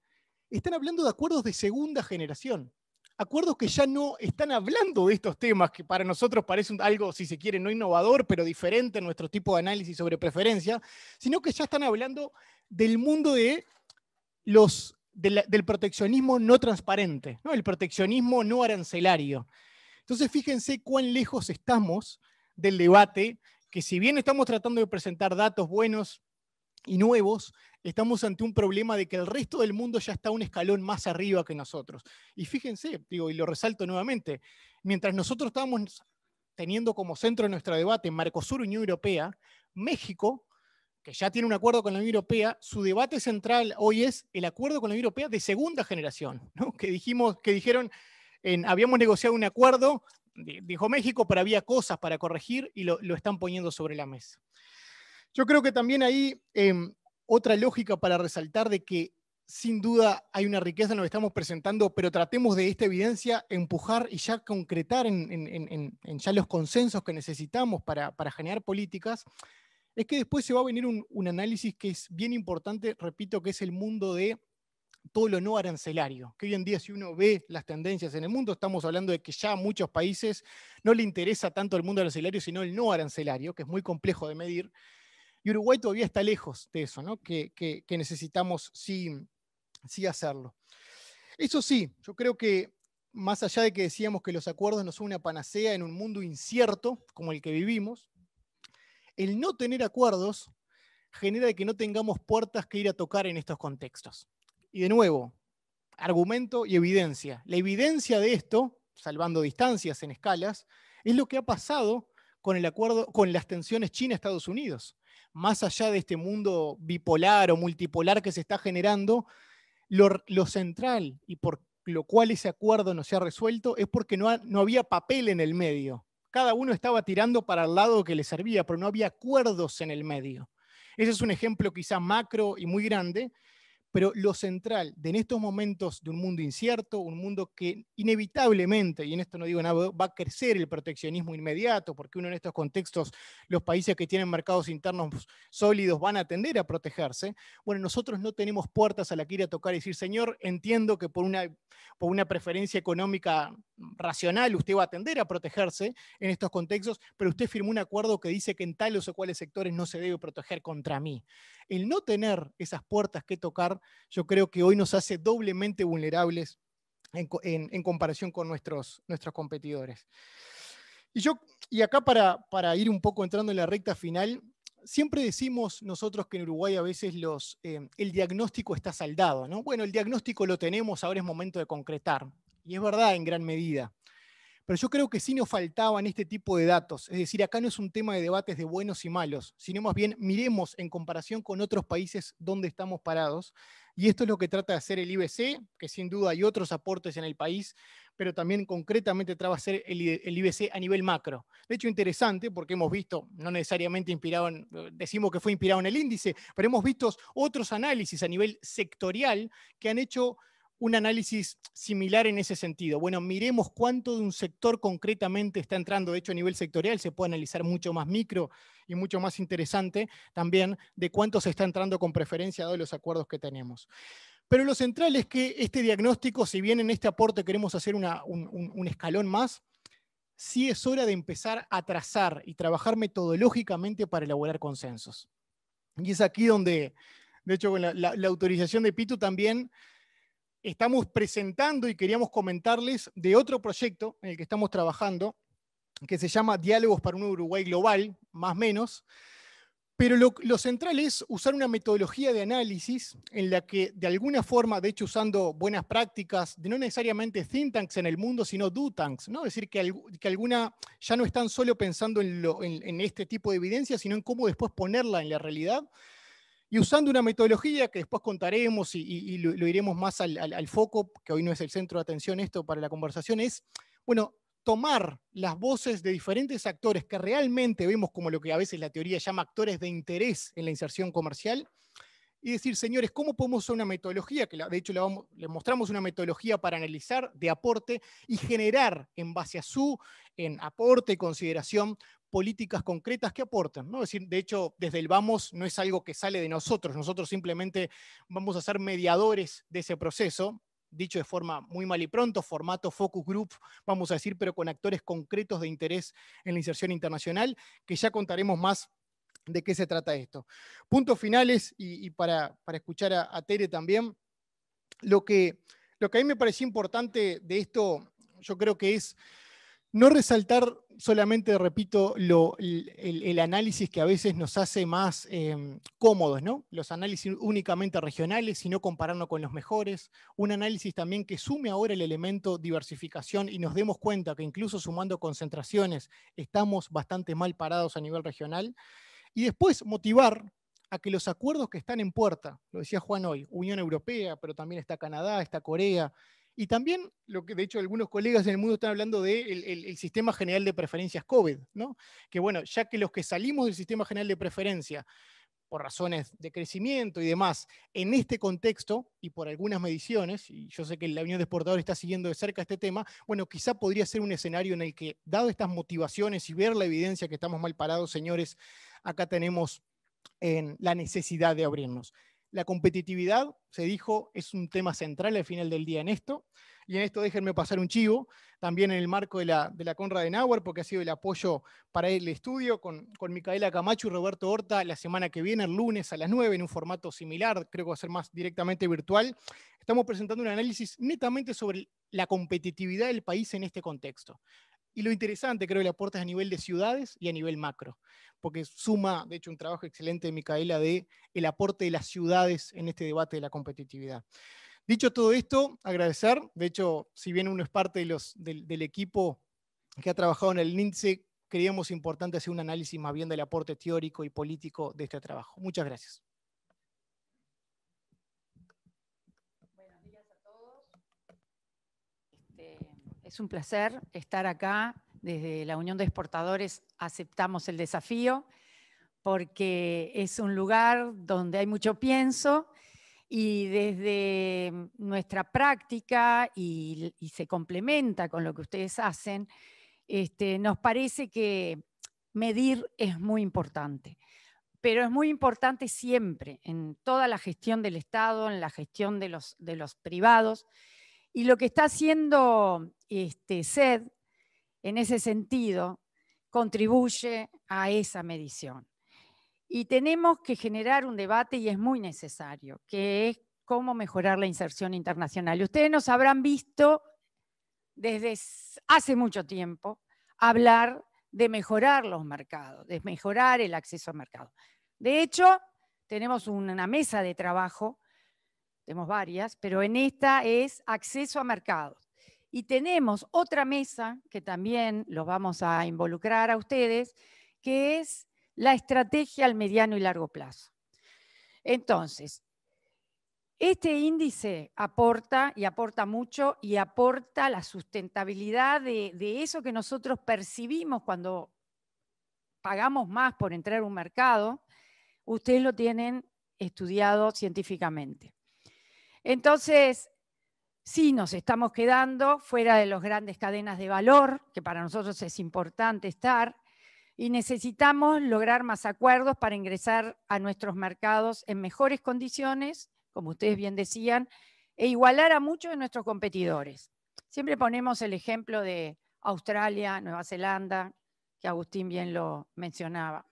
S4: están hablando de acuerdos de segunda generación acuerdos que ya no están hablando de estos temas, que para nosotros parece algo, si se quiere, no innovador, pero diferente en nuestro tipo de análisis sobre preferencia, sino que ya están hablando del mundo de los del, proteccionismo no transparente, ¿no? el proteccionismo no arancelario. Entonces, fíjense cuán lejos estamos del debate, que si bien estamos tratando de presentar datos buenos y nuevos, estamos ante un problema de que el resto del mundo ya está un escalón más arriba que nosotros. Y fíjense, digo, y lo resalto nuevamente, mientras nosotros estábamos teniendo como centro de nuestro debate Mercosur Unión Europea, México que ya tiene un acuerdo con la Unión Europea, su debate central hoy es el acuerdo con la Unión Europea de segunda generación, <laughs> que, dijimos, que dijeron, habíamos negociado un acuerdo, dijo México, pero había cosas para corregir y lo, lo están poniendo sobre la mesa. Yo creo que también hay em, otra lógica para resaltar de que sin duda hay una riqueza en lo que estamos presentando, pero tratemos de esta evidencia empujar y ya concretar en, en, en ya los consensos que necesitamos para, para generar políticas es que después se va a venir un, análisis que es bien importante, repito, que es el mundo de todo lo no arancelario, que hoy en día si uno ve las tendencias en el mundo, estamos hablando de que ya a muchos países no le interesa tanto el mundo arancelario, sino el no arancelario, que es muy complejo de medir. Y Uruguay todavía está lejos de eso, que, que necesitamos sí, sí hacerlo. Eso sí, yo creo que más allá de que decíamos que los acuerdos no son una panacea en un mundo incierto como el que vivimos, el no tener acuerdos genera que no tengamos puertas que ir a tocar en estos contextos. Y de nuevo, argumento y evidencia. La evidencia de esto, salvando distancias en escalas, es lo que ha pasado con el acuerdo con las tensiones China-Estados Unidos. Más allá de este mundo bipolar o multipolar que se está generando, lo, central y por lo cual ese acuerdo no se ha resuelto es porque no había papel en el medio. Cada uno estaba tirando para el lado que le servía, pero no había acuerdos en el medio. Ese es un ejemplo quizá macro y muy grande, pero lo central de en estos momentos de un mundo incierto, un mundo que inevitablemente, y en esto no digo nada, va a crecer el proteccionismo inmediato, porque uno en estos contextos, los países que tienen mercados internos sólidos van a tender a protegerse. Bueno, nosotros no tenemos puertas a la que ir a tocar y decir, señor, entiendo que por una, por una preferencia económica racional, usted va a tender a protegerse en estos contextos, pero usted firmó un acuerdo que dice que en tales o cuales sectores no se debe proteger contra mí. El no tener esas puertas que tocar, yo creo que hoy nos hace doblemente vulnerables en, comparación con nuestros, nuestros competidores. Y, yo, y acá para, para ir un poco entrando en la recta final, siempre decimos nosotros que en Uruguay a veces los, eh, el diagnóstico está saldado, ¿no? Bueno, el diagnóstico lo tenemos, ahora es momento de concretar. Y es verdad en gran medida. Pero yo creo que sí nos faltaban este tipo de datos. Es decir, acá no es un tema de debates de buenos y malos, sino más bien miremos en comparación con otros países dónde estamos parados. Y esto es lo que trata de hacer el IBC, que sin duda hay otros aportes en el país, pero también concretamente trata de hacer el, IBC a nivel macro. De hecho, interesante porque hemos visto, no necesariamente inspirado, decimos que fue inspirado en el índice, pero hemos visto otros análisis a nivel sectorial que han hecho un análisis similar en ese sentido. Bueno, miremos cuánto de un sector concretamente está entrando. De hecho, a nivel sectorial se puede analizar mucho más micro y mucho más interesante también de cuánto se está entrando con preferencia de los acuerdos que tenemos. Pero lo central es que este diagnóstico, si bien en este aporte queremos hacer un, escalón más, sí es hora de empezar a trazar y trabajar metodológicamente para elaborar consensos. Y es aquí donde, de hecho, con la, la autorización de Pitu también estamos presentando y queríamos comentarles de otro proyecto en el que estamos trabajando, que se llama Diálogos para un Uruguay Global, más o menos. Pero lo, central es usar una metodología de análisis en la que, de alguna forma, de hecho usando buenas prácticas de no necesariamente think tanks en el mundo, sino do tanks, ¿no? Es decir, que, que alguna ya no están solo pensando en, en este tipo de evidencia, sino en cómo después ponerla en la realidad y usando una metodología que después contaremos y, lo, iremos más al, foco, que hoy no es el centro de atención esto para la conversación, es, bueno, tomar las voces de diferentes actores que realmente vemos como lo que a veces la teoría llama actores de interés en la inserción comercial, y decir, señores, ¿cómo podemos usar una metodología? Que de hecho le mostramos una metodología para analizar de aporte y generar en base a su en aporte y consideración políticas concretas que aportan. ¿no? decir, de hecho, desde el vamos no es algo que sale de nosotros, nosotros simplemente vamos a ser mediadores de ese proceso, dicho de forma muy mal y pronto, formato focus group, vamos a decir, pero con actores concretos de interés en la inserción internacional, que ya contaremos más de qué se trata esto. Puntos finales, y, para, escuchar a, Tere también, lo que, lo que a mí me pareció importante de esto, yo creo que es no resaltar solamente, repito, el, análisis que a veces nos hace más em, cómodos, ¿no? Los análisis únicamente regionales, sino compararnos con los mejores. Un análisis también que sume ahora el elemento diversificación y nos demos cuenta que incluso sumando concentraciones estamos bastante mal parados a nivel regional. Y después motivar a que los acuerdos que están en puerta, lo decía Juan hoy, Unión Europea, pero también está Canadá, está Corea, y también, lo que de hecho algunos colegas en el mundo están hablando del sistema general de preferencias COVID, ¿no? Que bueno, ya que los que salimos del sistema general de preferencia por razones de crecimiento y demás, en este contexto y por algunas mediciones, y yo sé que la Unión de Exportadores está siguiendo de cerca este tema, bueno, quizá podría ser un escenario en el que, dado estas motivaciones y ver la evidencia que estamos mal parados, señores, acá tenemos la necesidad de abrirnos. La competitividad, se dijo, es un tema central al final del día en esto. Y en esto déjenme pasar un chivo, también en el marco de la, Conrad de Nauer, porque ha sido el apoyo para el estudio con, con Micaela Camacho y Roberto Horta la semana que viene, el lunes a las 9, en un formato similar, creo que va a ser más directamente virtual. Estamos presentando un análisis netamente sobre la competitividad del país en este contexto. Y lo interesante creo que el aporte es a nivel de ciudades y a nivel macro, porque suma, de hecho, un trabajo excelente de Micaela de el aporte de las ciudades en este debate de la competitividad. Dicho todo esto, agradecer, de hecho, si bien uno es parte del, equipo que ha trabajado en el NINTSE, creíamos importante hacer un análisis más bien del aporte teórico y político de este trabajo. Muchas
S5: gracias. Es un placer estar acá. Desde la Unión de Exportadores aceptamos el desafío porque es un lugar donde hay mucho pienso y desde nuestra práctica y, se complementa con lo que ustedes hacen, este, nos parece que medir es muy importante pero es muy importante siempre en toda la gestión del Estado, en la gestión de los privados y lo que está haciendo este, SED en ese sentido contribuye a esa medición. Y tenemos que generar un debate, y es muy necesario, que es cómo mejorar la inserción internacional. ustedes nos habrán visto desde hace mucho tiempo hablar de mejorar los mercados, de mejorar el acceso al mercado. De hecho, tenemos una mesa de trabajo tenemos varias, pero en esta es acceso a mercados. Y tenemos otra mesa que también los vamos a involucrar a ustedes, que es la estrategia al mediano y largo plazo. Entonces, este índice aporta y aporta mucho y aporta la sustentabilidad de, de eso que nosotros percibimos cuando pagamos más por entrar a un mercado. Ustedes lo tienen estudiado científicamente. Entonces, sí nos estamos quedando fuera de las grandes cadenas de valor, que para nosotros es importante estar, y necesitamos lograr más acuerdos para ingresar a nuestros mercados en mejores condiciones, como ustedes bien decían, e igualar a muchos de nuestros competidores. Siempre ponemos el ejemplo de Australia, Nueva Zelanda, que Agustín bien lo mencionaba.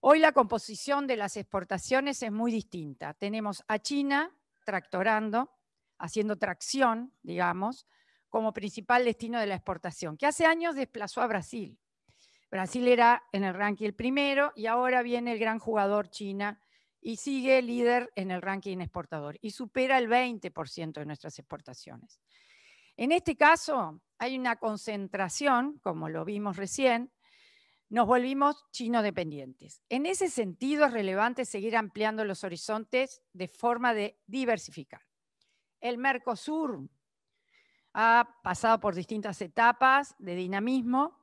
S5: Hoy la composición de las exportaciones es muy distinta. Tenemos a China, tractorando, haciendo tracción, digamos, como principal destino de la exportación, que hace años desplazó a Brasil. Brasil era en el ranking el primero y ahora viene el gran jugador China y sigue líder en el ranking exportador y supera el 20% de nuestras exportaciones. En este caso, hay una concentración, como lo vimos recién, nos volvimos chino dependientes. En ese sentido, es relevante seguir ampliando los horizontes de forma de diversificar. El Mercosur ha pasado por distintas etapas de dinamismo,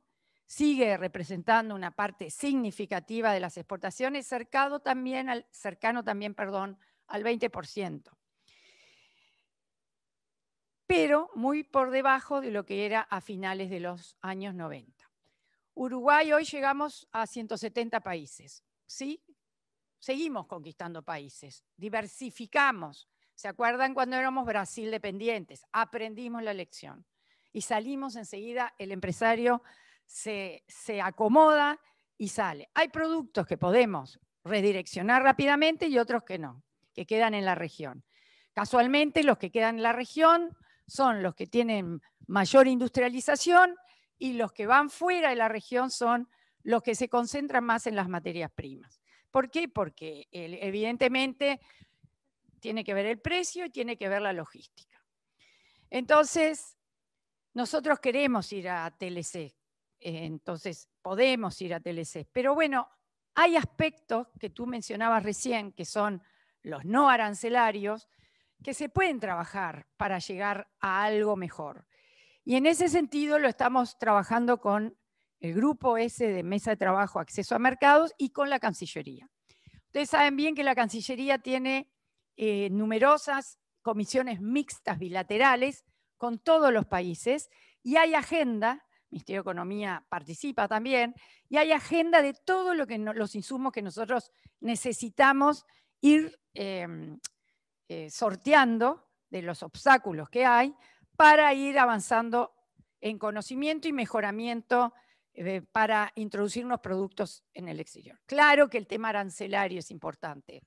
S5: sigue representando una parte significativa de las exportaciones, cercado también al, cercano también perdón, al 20%, pero muy por debajo de lo que era a finales de los años 90. Uruguay hoy llegamos a 170 países, ¿sí? Seguimos conquistando países, diversificamos. ¿Se acuerdan cuando éramos Brasil dependientes? Aprendimos la lección y salimos enseguida, el empresario se, se acomoda y sale. Hay productos que podemos redireccionar rápidamente y otros que no, que quedan en la región. Casualmente los que quedan en la región son los que tienen mayor industrialización y los que van fuera de la región son los que se concentran más en las materias primas. ¿Por qué? Porque evidentemente tiene que ver el precio y tiene que ver la logística. Entonces, nosotros queremos ir a TLC, eh, entonces podemos ir a TLC, pero bueno, hay aspectos que tú mencionabas recién, que son los no arancelarios, que se pueden trabajar para llegar a algo mejor. Y en ese sentido lo estamos trabajando con el grupo ese de mesa de trabajo acceso a mercados y con la Cancillería. Ustedes saben bien que la Cancillería tiene eh, numerosas comisiones mixtas bilaterales con todos los países y hay agenda, el Ministerio de Economía participa también, y hay agenda de todos lo que los insumos que nosotros necesitamos ir em, eh, sorteando de los obstáculos que hay para ir avanzando en conocimiento y mejoramiento eh, para introducir unos productos en el exterior. Claro que el tema arancelario es importante,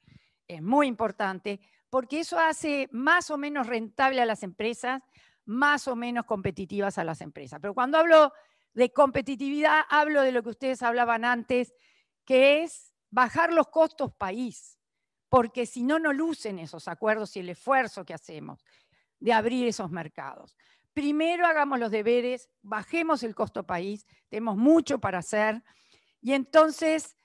S5: es muy importante, porque eso hace más o menos rentable a las empresas, más o menos competitivas a las empresas. Pero cuando hablo de competitividad, hablo de lo que ustedes hablaban antes, que es bajar los costos país, porque si no, no lucen esos acuerdos y el esfuerzo que hacemos de abrir esos mercados. Primero hagamos los deberes, bajemos el costo país, tenemos mucho para hacer y entonces,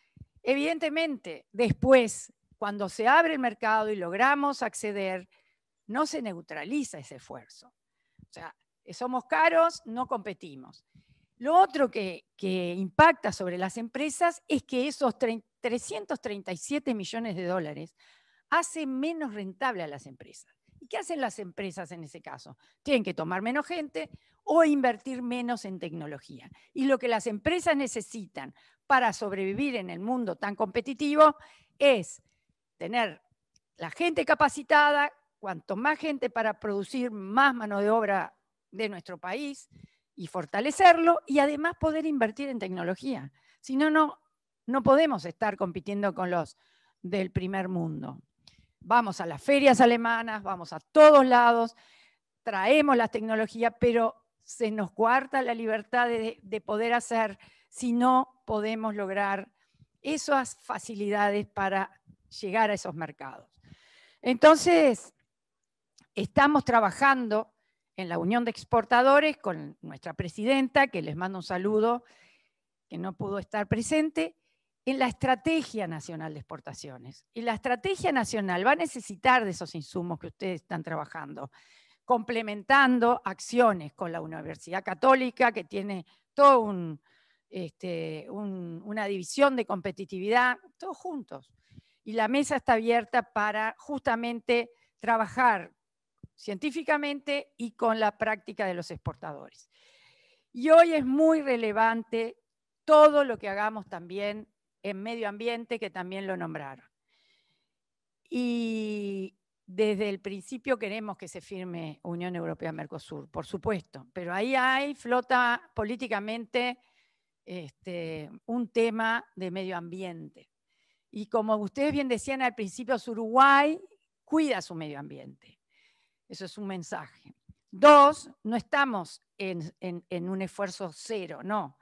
S5: evidentemente, después, cuando se abre el mercado y logramos acceder, no se neutraliza ese esfuerzo. O sea, somos caros, no competimos. Lo otro que, que, impacta sobre las empresas es que esos 337 millones de dólares hacen menos rentable a las empresas. ¿Y qué hacen las empresas en ese caso? Tienen que tomar menos gente o invertir menos en tecnología. Y lo que las empresas necesitan para sobrevivir en el mundo tan competitivo es tener la gente capacitada, cuanto más gente para producir más mano de obra de nuestro país y fortalecerlo y además poder invertir en tecnología. Si no, no, podemos estar compitiendo con los del primer mundo. Vamos a las ferias alemanas, vamos a todos lados, traemos la tecnología, pero se nos cuarta la libertad de, de poder hacer si no podemos lograr esas facilidades para llegar a esos mercados. Entonces, estamos trabajando en la Unión de Exportadores con nuestra presidenta, que les mando un saludo, que no pudo estar presente, en la estrategia nacional de exportaciones. Y la estrategia nacional va a necesitar de esos insumos que ustedes están trabajando, complementando acciones con la Universidad Católica, que tiene toda este, una división de competitividad, todos juntos. Y la mesa está abierta para justamente trabajar científicamente y con la práctica de los exportadores. Y hoy es muy relevante todo lo que hagamos también en medio ambiente, que también lo nombraron. Y desde el principio queremos que se firme Unión Europea-Mercosur, por supuesto, pero ahí hay, flota políticamente este, un tema de medio ambiente. Y como ustedes bien decían al principio, Uruguay cuida su medio ambiente. Eso es un mensaje. Dos, no estamos en un esfuerzo cero, no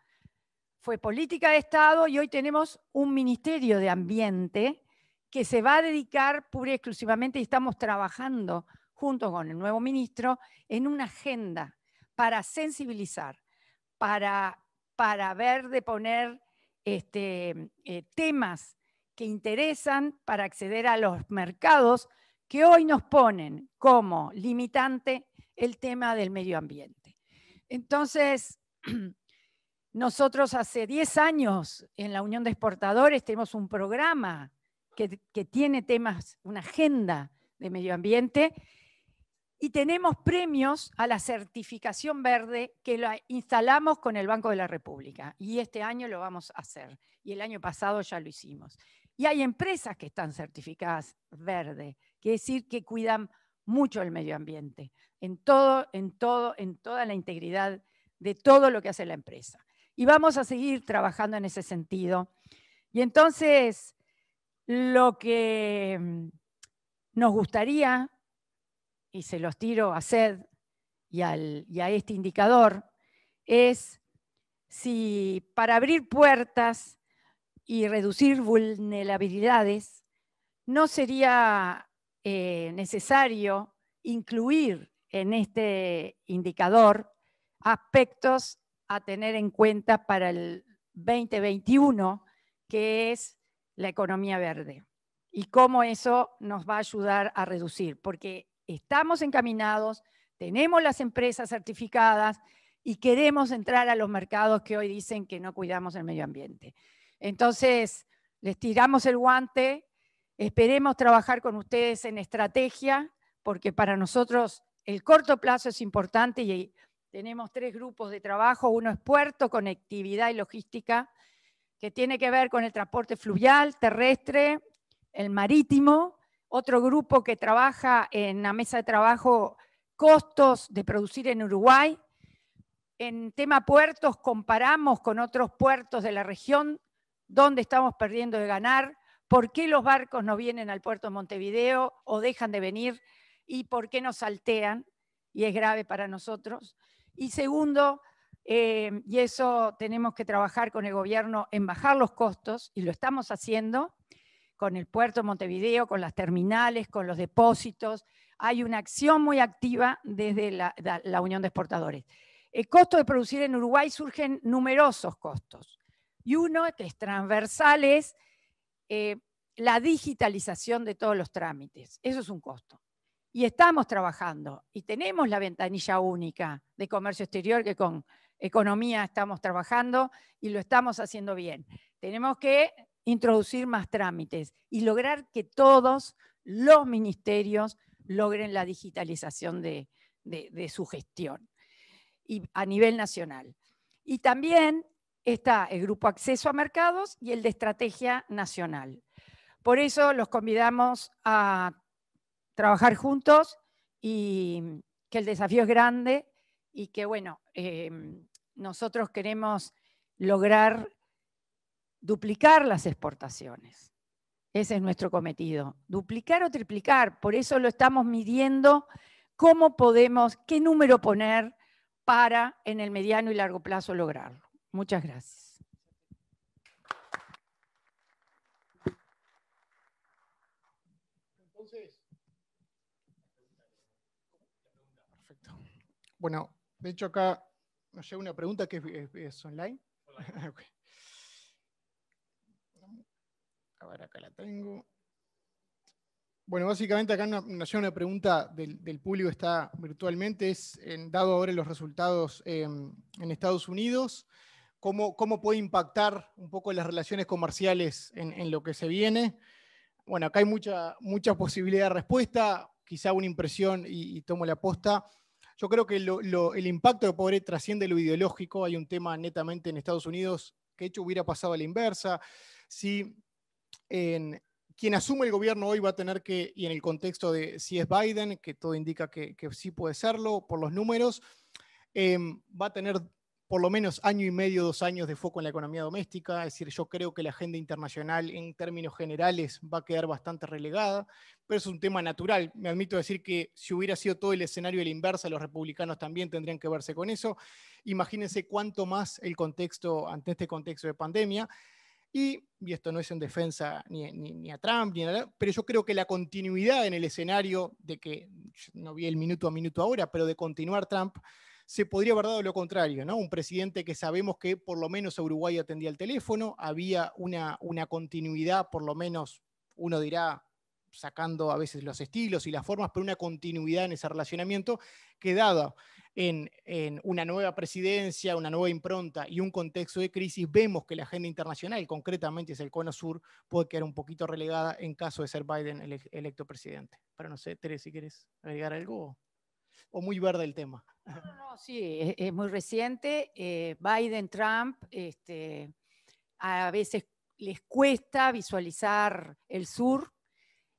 S5: fue política de Estado y hoy tenemos un Ministerio de Ambiente que se va a dedicar pura y exclusivamente, y estamos trabajando junto con el nuevo ministro, en una agenda para sensibilizar, para, para ver de poner este, eh, temas que interesan para acceder a los mercados que hoy nos ponen como limitante el tema del medio ambiente. Entonces, <clears throat> Nosotros hace 10 años en la Unión de Exportadores tenemos un programa que, tiene temas, una agenda de medio ambiente y tenemos premios a la certificación verde que la instalamos con el Banco de la República y este año lo vamos a hacer y el año pasado ya lo hicimos. Y hay empresas que están certificadas verde, quiere decir que cuidan mucho el medio ambiente, en todo, en todo, en toda la integridad de todo lo que hace la empresa. Y vamos a seguir trabajando en ese sentido. Y entonces, lo que mm, nos gustaría, y se los tiro a SED y, a este indicador, es si para abrir puertas y reducir vulnerabilidades, no sería eh, necesario incluir en este indicador aspectos tener en cuenta para el 2021, que es la economía verde y cómo eso nos va a ayudar a reducir, porque estamos encaminados, tenemos las empresas certificadas y queremos entrar a los mercados que hoy dicen que no cuidamos el medio ambiente. Entonces, les tiramos el guante, esperemos trabajar con ustedes en estrategia, porque para nosotros el corto plazo es importante y tenemos tres grupos de trabajo. Uno es puerto, conectividad y logística, que tiene que ver con el transporte fluvial, terrestre, el marítimo. Otro grupo que trabaja en la mesa de trabajo costos de producir en Uruguay. En tema puertos, comparamos con otros puertos de la región, dónde estamos perdiendo de ganar, por qué los barcos no vienen al puerto de Montevideo o dejan de venir y por qué nos saltean, y es grave para nosotros. Y segundo, eh, y eso tenemos que trabajar con el gobierno en bajar los costos, y lo estamos haciendo con el puerto de Montevideo, con las terminales, con los depósitos. Hay una acción muy activa desde la, Unión de Exportadores. El costo de producir en Uruguay surgen numerosos costos. Y uno que es transversal es eh, la digitalización de todos los trámites. Eso es un costo y estamos trabajando y tenemos la ventanilla única de comercio exterior que con economía estamos trabajando y lo estamos haciendo bien. Tenemos que introducir más trámites y lograr que todos los ministerios logren la digitalización de, su gestión y a nivel nacional. Y también está el grupo Acceso a Mercados y el de Estrategia Nacional. Por eso los convidamos a trabajar juntos y que el desafío es grande y que, bueno, eh, nosotros queremos lograr duplicar las exportaciones. Ese es nuestro cometido, duplicar o triplicar. Por eso lo estamos midiendo, cómo podemos, qué número poner para en el mediano y largo plazo lograrlo. Muchas gracias.
S4: Bueno, de hecho acá nos llega una pregunta que es, online. <laughs> acá la tengo. Bueno, básicamente acá nos llega una pregunta del, público está virtualmente, es dado ahora los resultados em, en Estados Unidos, ¿cómo, puede impactar un poco las relaciones comerciales en, lo que se viene? Bueno, acá hay mucha, mucha posibilidad de respuesta, quizá una impresión y, y tomo la aposta. Yo creo que el impacto de pobre trasciende lo ideológico. Hay un tema netamente en Estados Unidos que de hecho hubiera pasado a la inversa. Si quien asume el gobierno hoy va a tener que, y en el contexto de si es Biden, que todo indica que, sí puede serlo por los números, em, va a tener por lo menos año y medio, dos años de foco en la economía doméstica, es decir, yo creo que la agenda internacional en términos generales va a quedar bastante relegada, pero es un tema natural. Me admito decir que si hubiera sido todo el escenario de la inversa, los republicanos también tendrían que verse con eso. Imagínense cuánto más el contexto, ante este contexto de pandemia. Y, y esto no es en defensa ni, ni, a Trump, ni pero yo creo que la continuidad en el escenario de que, no vi el minuto a minuto ahora, pero de continuar Trump, se podría haber dado lo contrario, ¿no? Un presidente que sabemos que por lo menos Uruguay atendía el teléfono, había una, una continuidad, por lo menos uno dirá sacando a veces los estilos y las formas, pero una continuidad en ese relacionamiento que dada en, una nueva presidencia, una nueva impronta y un contexto de crisis, vemos que la agenda internacional, concretamente es el Cono Sur, puede quedar un poquito relegada en caso de ser Biden el electo presidente. Pero no sé, Teresa, si quieres agregar algo o muy verde el tema.
S5: No, no, sí, es, muy reciente. Eh, Biden, Trump, este, a veces les cuesta visualizar el sur,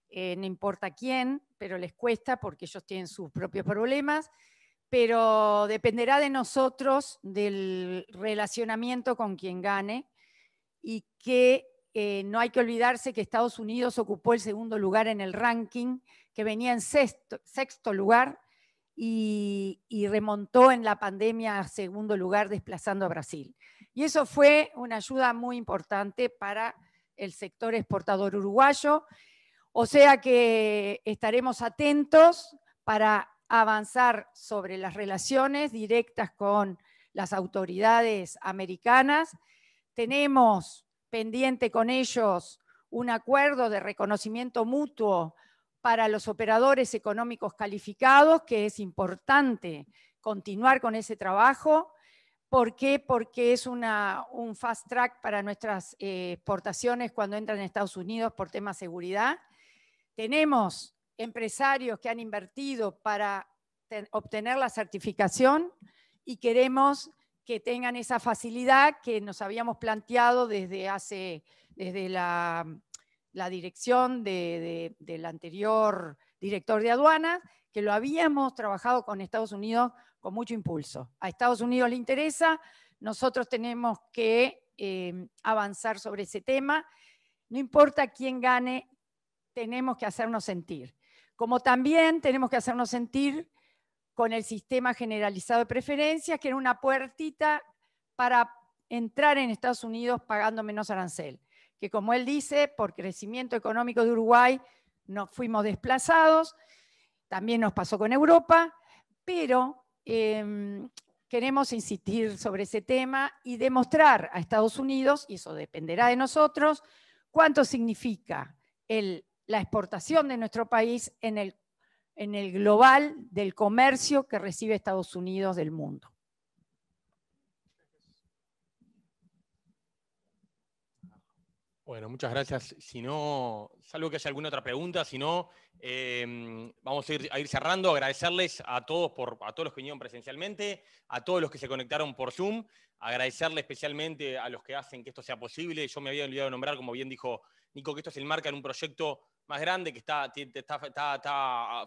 S5: eh, no importa quién, pero les cuesta porque ellos tienen sus propios problemas, pero dependerá de nosotros, del relacionamiento con quien gane y que eh, no hay que olvidarse que Estados Unidos ocupó el segundo lugar en el ranking, que venía en sexto, sexto lugar y, remontó en la pandemia a segundo lugar desplazando a Brasil. Y eso fue una ayuda muy importante para el sector exportador uruguayo. O sea que estaremos atentos para avanzar sobre las relaciones directas con las autoridades americanas. Tenemos pendiente con ellos un acuerdo de reconocimiento mutuo para los operadores económicos calificados, que es importante continuar con ese trabajo. ¿Por qué? Porque es un fast track para nuestras eh, exportaciones cuando entran a Estados Unidos por tema de seguridad. Tenemos empresarios que han invertido para obtener la certificación y queremos que tengan esa facilidad que nos habíamos planteado desde hace, desde la la dirección del anterior director de aduanas, que lo habíamos trabajado con Estados Unidos con mucho impulso. A Estados Unidos le interesa, nosotros tenemos que eh, avanzar sobre ese tema. No importa quién gane, tenemos que hacernos sentir. Como también tenemos que hacernos sentir con el sistema generalizado de preferencias, que era una puertita para entrar en Estados Unidos pagando menos arancel que como él dice, por crecimiento económico de Uruguay nos fuimos desplazados, también nos pasó con Europa, pero em, queremos insistir sobre ese tema y demostrar a Estados Unidos, y eso dependerá de nosotros, cuánto significa la exportación de nuestro país en el global del comercio que recibe Estados Unidos del mundo.
S2: Bueno, muchas gracias. Si no, salvo que haya alguna otra pregunta, si no, em, vamos a ir, cerrando. Agradecerles a todos, a todos los que vinieron presencialmente, a todos los que se conectaron por Zoom, agradecerle especialmente a los que hacen que esto sea posible. Yo me había olvidado de nombrar, como bien dijo Nico, que esto es el marca en un proyecto más grande que está,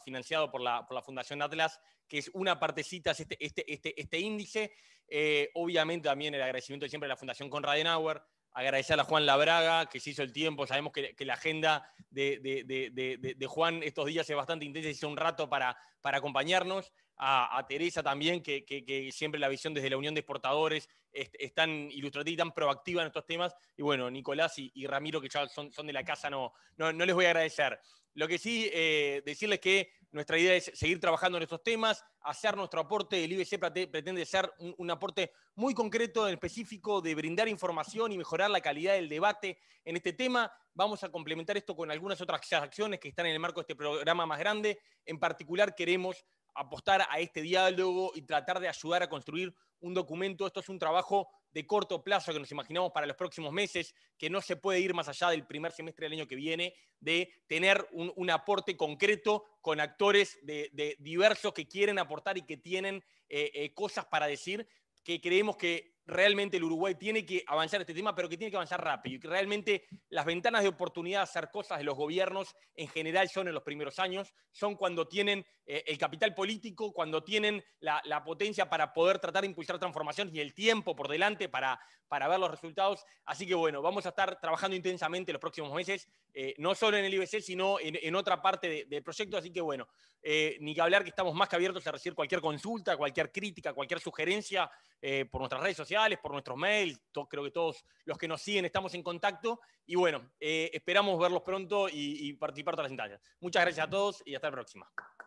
S2: financiado por la, por Fundación Atlas, que es una partecita, este, este, este, este, índice. Eh, obviamente también el agradecimiento siempre a la Fundación Conrad Adenauer, agradecer a Juan Labraga, que se hizo el tiempo. Sabemos que, la agenda de, Juan estos días es bastante intensa, hizo un rato para, acompañarnos. A, Teresa también, que, siempre la visión desde la Unión de Exportadores es, tan ilustrativa y tan proactiva en estos temas. Y bueno, Nicolás y, Ramiro, que ya son, de la casa, no, no les voy a agradecer. Lo que sí, eh, decirles que nuestra idea es seguir trabajando en estos temas, hacer nuestro aporte. El IBC pretende ser un, aporte muy concreto, en específico, de brindar información y mejorar la calidad del debate en este tema. Vamos a complementar esto con algunas otras acciones que están en el marco de este programa más grande. En particular, queremos apostar a este diálogo y tratar de ayudar a construir un documento. Esto es un trabajo de corto plazo que nos imaginamos para los próximos meses, que no se puede ir más allá del primer semestre del año que viene, de tener un, aporte concreto con actores de, diversos que quieren aportar y que tienen eh, eh, cosas para decir, que creemos que realmente el Uruguay tiene que avanzar este tema, pero que tiene que avanzar rápido y que realmente las ventanas de oportunidad hacer cosas de los gobiernos en general son en los primeros años, son cuando tienen eh, el capital político, cuando tienen la, potencia para poder tratar de impulsar transformaciones y el tiempo por delante para, ver los resultados. Así que bueno, vamos a estar trabajando intensamente los próximos meses, eh, no solo en el IBC, sino en, otra parte del proyecto. Así que bueno, eh, ni que hablar que estamos más que abiertos a recibir cualquier consulta, cualquier crítica, cualquier sugerencia por nuestras redes sociales por nuestros mails, creo que todos los que nos siguen estamos en contacto y bueno, eh, esperamos verlos pronto y, participar todas las instancias. Muchas gracias a todos y hasta la próxima.